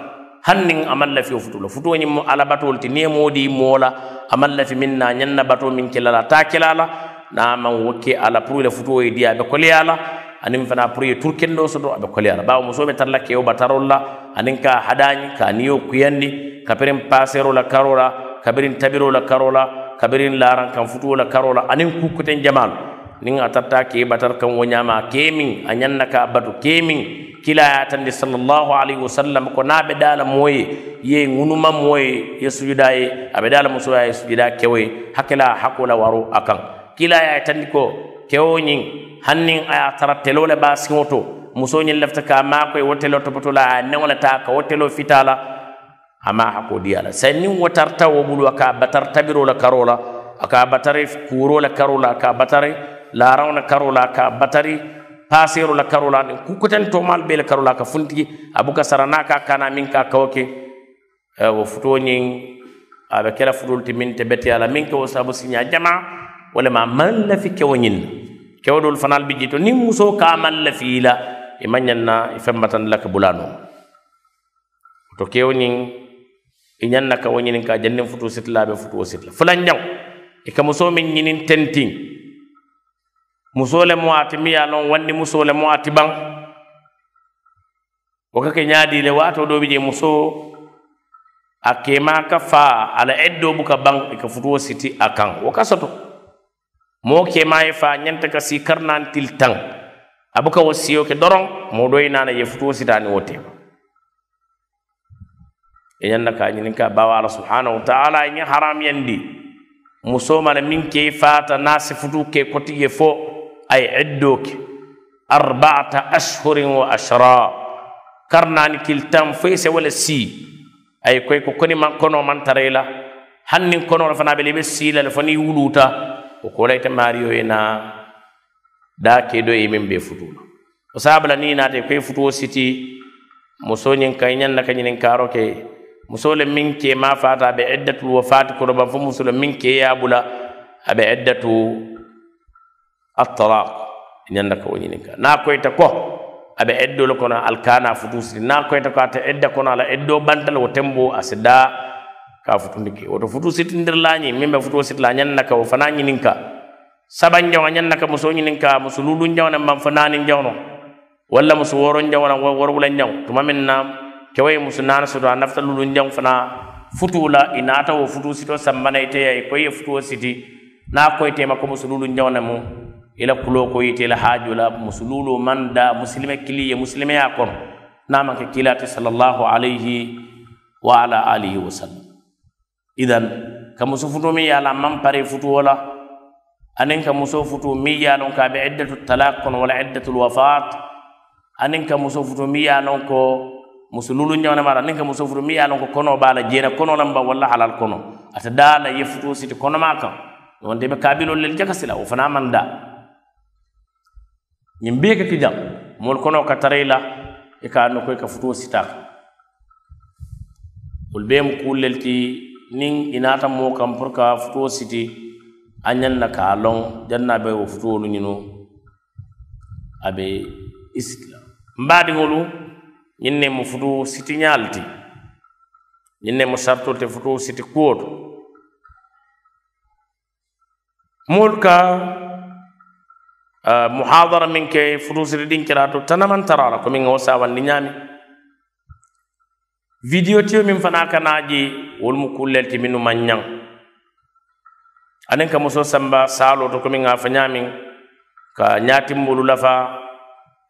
hanning amalla fi futulo futo ni mo ala batol ti nemo di mola amalla fi minna nyanna bato min kilala ta kilala na man wokke ala pour le futo e dia be kole ala anin fana pour ye turkendo so do be kole ala bawo muso be talla ke o batarolla anin ka hadani ka niyo kuyandi kabirin pasero la karola kabirin tabiro la karola kabirin laran kan futo la karola anin kukuten jamal nin atarta ke batar kan a kemin na ka batu kemin kila ya tande sallallahu alaihi wasallam ko na be dala moye ye ngunuma moye ye sujuda ye abe dala muso ye sujuda kewe hakila hakula waru akan kila ya tande ko kewo nyin hannin aya tarattelo le basingo to muso nyin lafta ka ma ko wotelo to ye ne wala ta ka wotelo fitala ama hakodi ala sannin watarta wo bulwa ka batar tabiro la karola aka batare kuro la karola ka batare larawna karola ka batari pasero la karola ni kukutan to mal bele karola ka funti abuka sarana ka kaana min ka kawke eh, wo futo nyin abe kala fudulti min te beti ala min ko sabu sinya jama wala a man lafi fi kewonin kewdol fanal bi jito ni muso ka man la fi la e manyanna e fembatan la ka bulano to kewonin i ñanna ka wo ñinin ka jannin futu sitla be futuwo sitla fulan ñaw i ka muso min ñinin tentin musole mo ati miya noon wanni musole mo ati ɓan wo kake ñaadile waato ɗoɓe je muso a kemaka fa ala eddo buka ban ika e futuwo siti a kan wo ka soto mo kemaye fa ñanta ka si karnan til tan a buka wo siyo ke doron mo ɗoye nana je futuwo sitani wo tema e ñanna ka ñinin ka bawa ala subhanahu wa taala e ñin haram yandi muso mana min kei e fata nasi futu ke koti ye fo ay eddooke arbata ashhurin wa ashra karnaani kiltan feyse wala sii ay koy ko koni man konoo mantarayla hannin konoole fanaa ɓe le ɓe siila le fani wuluuta o kolayta maariyo ye naa daa kee do ye min ɓe futuuna o saabala ni naate koye futuwo siti muso ñin ka ñanna ka ñinin kaaroke muso le min kee maa faata aɓe eddatu wo faati koɗo ban fo musole min kee yaabula aɓe eddatu الطلاق إن نكو ينكا ناكو يتكو أبي إدو لكونا kono فتوسي ناكو يتكو أتا إدو كونا لا إدو بانتل وتمبو أسدا كافتنكي وتفتوسي تندر لاني مما فتوسي لاني نكا وفناني نكا saban jawa ñan naka muso ñinin ka muso lulun jaw na man fananin jaw no walla muso woron jaw na warwulan jaw tuma min na kewaye muso nana soto a nafta lulun jaw fana futula inata wo futu sito sambana ite yay koye futuwo siti na koytema ko muso lulun jaw na ila kulo ko yite ila hajula musululu man da muslime kili ye muslime kono nama ke sallallahu alayhi wa ala alihi wa sallam idan ka muso futu mi yala man pare futu wala anin ka muso futu mi yalon ka be iddatu talaq kono wala iddatu wafat anin ka muso futu mi yalon ko musululu nyawna mara anin ka muso futu mi yalon ko kono bala jena kono lamba wala halal kono ata dala ye futu siti kono maka wonde be kabilol lel jakasila o fana man da ñiŋ bee ke ke jaŋ moolu konoo ka tara i la i ka a noko i ka futuo sita wolu bee mu kuulu le ti niŋ i naata moo kaŋ puru ka futuo siti a ñaŋ na ka a loŋ jaŋ na be wo futuolu ñinu a be i siti la nbaadiŋolu ñiŋ ne mu futuo siti ñaa le ti ñiŋ ne mu sartoolu ti futuo siti kuo to moolu ka Ah, muhadara min ke futusiri ɗin kira to tanaman tarala komin o sawanni ñaami vidéo tiyo min fana kanaji wolmu kullel ti minu man ñang anen ka moso samba salo to komin ŋafa ñamin ka ñatimmolu lafa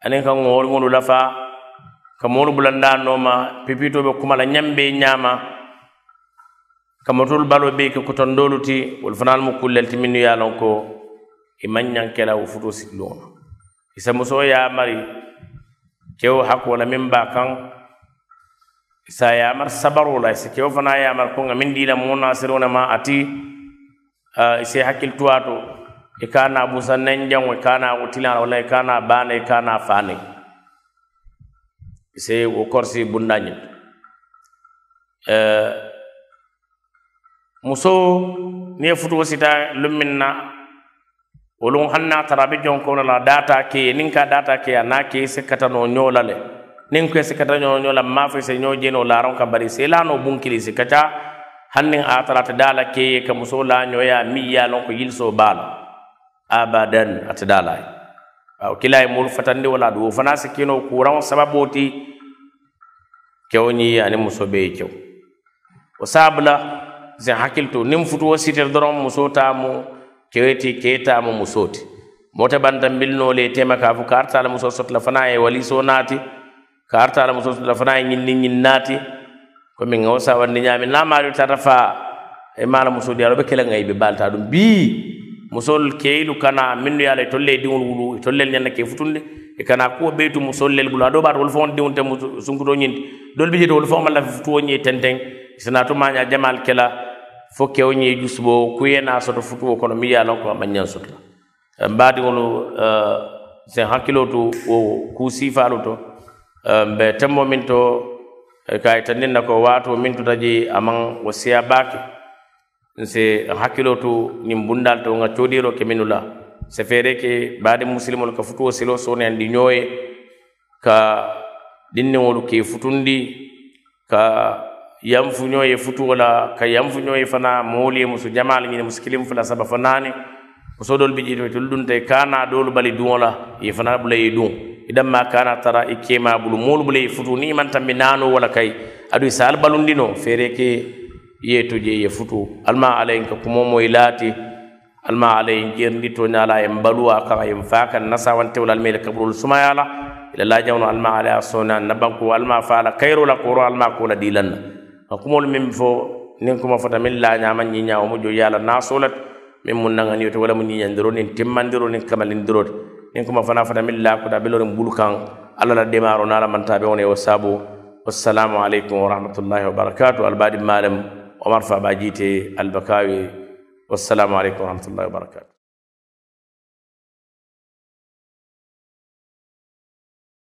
anen ka ŋoolŋolu lafa ka moolu bulanda nooma pipito be kumala ñambe ñama ka motolu balo be ke kotondolu ti wol fanaalmu kullel ti minnu ye lon ko i e maññaŋ kela wo futoo sikiloŋo la isa musoo ye a mari kewo hakkuwo la meŋ be a kaŋ isa ye a mari sabaroo la isa kewo fanaŋ ye a mari koŋ a meŋ diila moo naasiriŋo le ma ate i si hakkili tuwa to i e ka na busa naŋ jaŋo i e ka na wo tilaŋ la walla i ka na baane i ka na faane i si wo korisi bunda ñiŋ to musoo niŋ ye futuo sita lum miŋ na wolum hanna tarabi jonkono la data ke nin ka data ke na ke kata no nyola le nin ko kata no nyola ma fa se nyo jeno la ron ka bari se la no bunkili sikkata hannin a tarata dala ke ka muso la ya mi ya no ko yilso bala abadan atdala aw kila e mul fatande wala do fana sikino kuran sababoti kewni ani muso be kew o sabla zin hakilto nin futu wasiter doron muso ta mu keweti keetaamo musoo ti moota banta mbilnoo le tema kaa fo ko artaala musoo sotla fana e, e walisoo naati ko artaala musoo sotla fana e ñinni ñin naati ko min ngawsa wande ñaami naamaari tata faa e maala musoo di aroɓe kelan ayi ɓe baaltaa ɗum bii musol keylu kana minndu yaala e tolle e diŋol wulu e tollel ñannda ke futunde e kana kuwo ɓeytu musollel gulu aɗo ɓaata wol fo on diŋunte sunkutoñinde dolbijeede wol fo omallafe futuwoñi e tenteng e sinaa tumaña jamal kela fo kew ñe jusubo kuyena soto futuwo kono mi ya lon ko amañan soto mbaadi wono sen hakkilo to o ku sifalu to mbe temmo min to e kay e tanninna ko wato min to taji amang o siya baake se hakkilo to nin bundal to nga codiro ke minula se fere ke baade musilmol ka futuwo silo sone andi ñoye ka dinne wolu ke futundi ka yanfuñoo ye futuo la ka yanfuñoo ye fana moolu ye musu jamaalu ñiŋ musu kilimu fula saba fo naani muso doolu bi jiitimi tolu dunta i kaanaa doolu bali duŋo la ye fana bula ye duŋ i danmaa kaana tara i e keemaa bulu moolu bula e ye futu niŋ i maŋ tanbi naanoo wo la kayi aduŋ i se ali balundi no feere ke i ye to je ye futu ali maŋ alla ye ka kumo moo i laati ali maŋ alla ye njirindi toña la a ye balu a kaŋ ye faa kaŋ nasawantewo la ali maŋ i la kaburoolu sumaya la i la laajaŋo no ali maŋ alla ye a soonaŋ nabanko ali maŋ faa la kayiroo la kooro ali maŋ koo la diilaŋ na ka kumol min fo nin kuma fota min lañama ñiñawo mo joyi ala nasolat min mu naganiyote wala mu ñiñandiro nin timmandiro nin kamalindirote nin kuma fana fota min lakuta ɓelorin bulu kan alla la demaro nala mantaɓe wona e wo sabu wassalamu aleykum warahmatullahi wabarakatu albadi malem omar fa ba jiite albakawi wassalamu aleykum warahmatullahi wabarakatu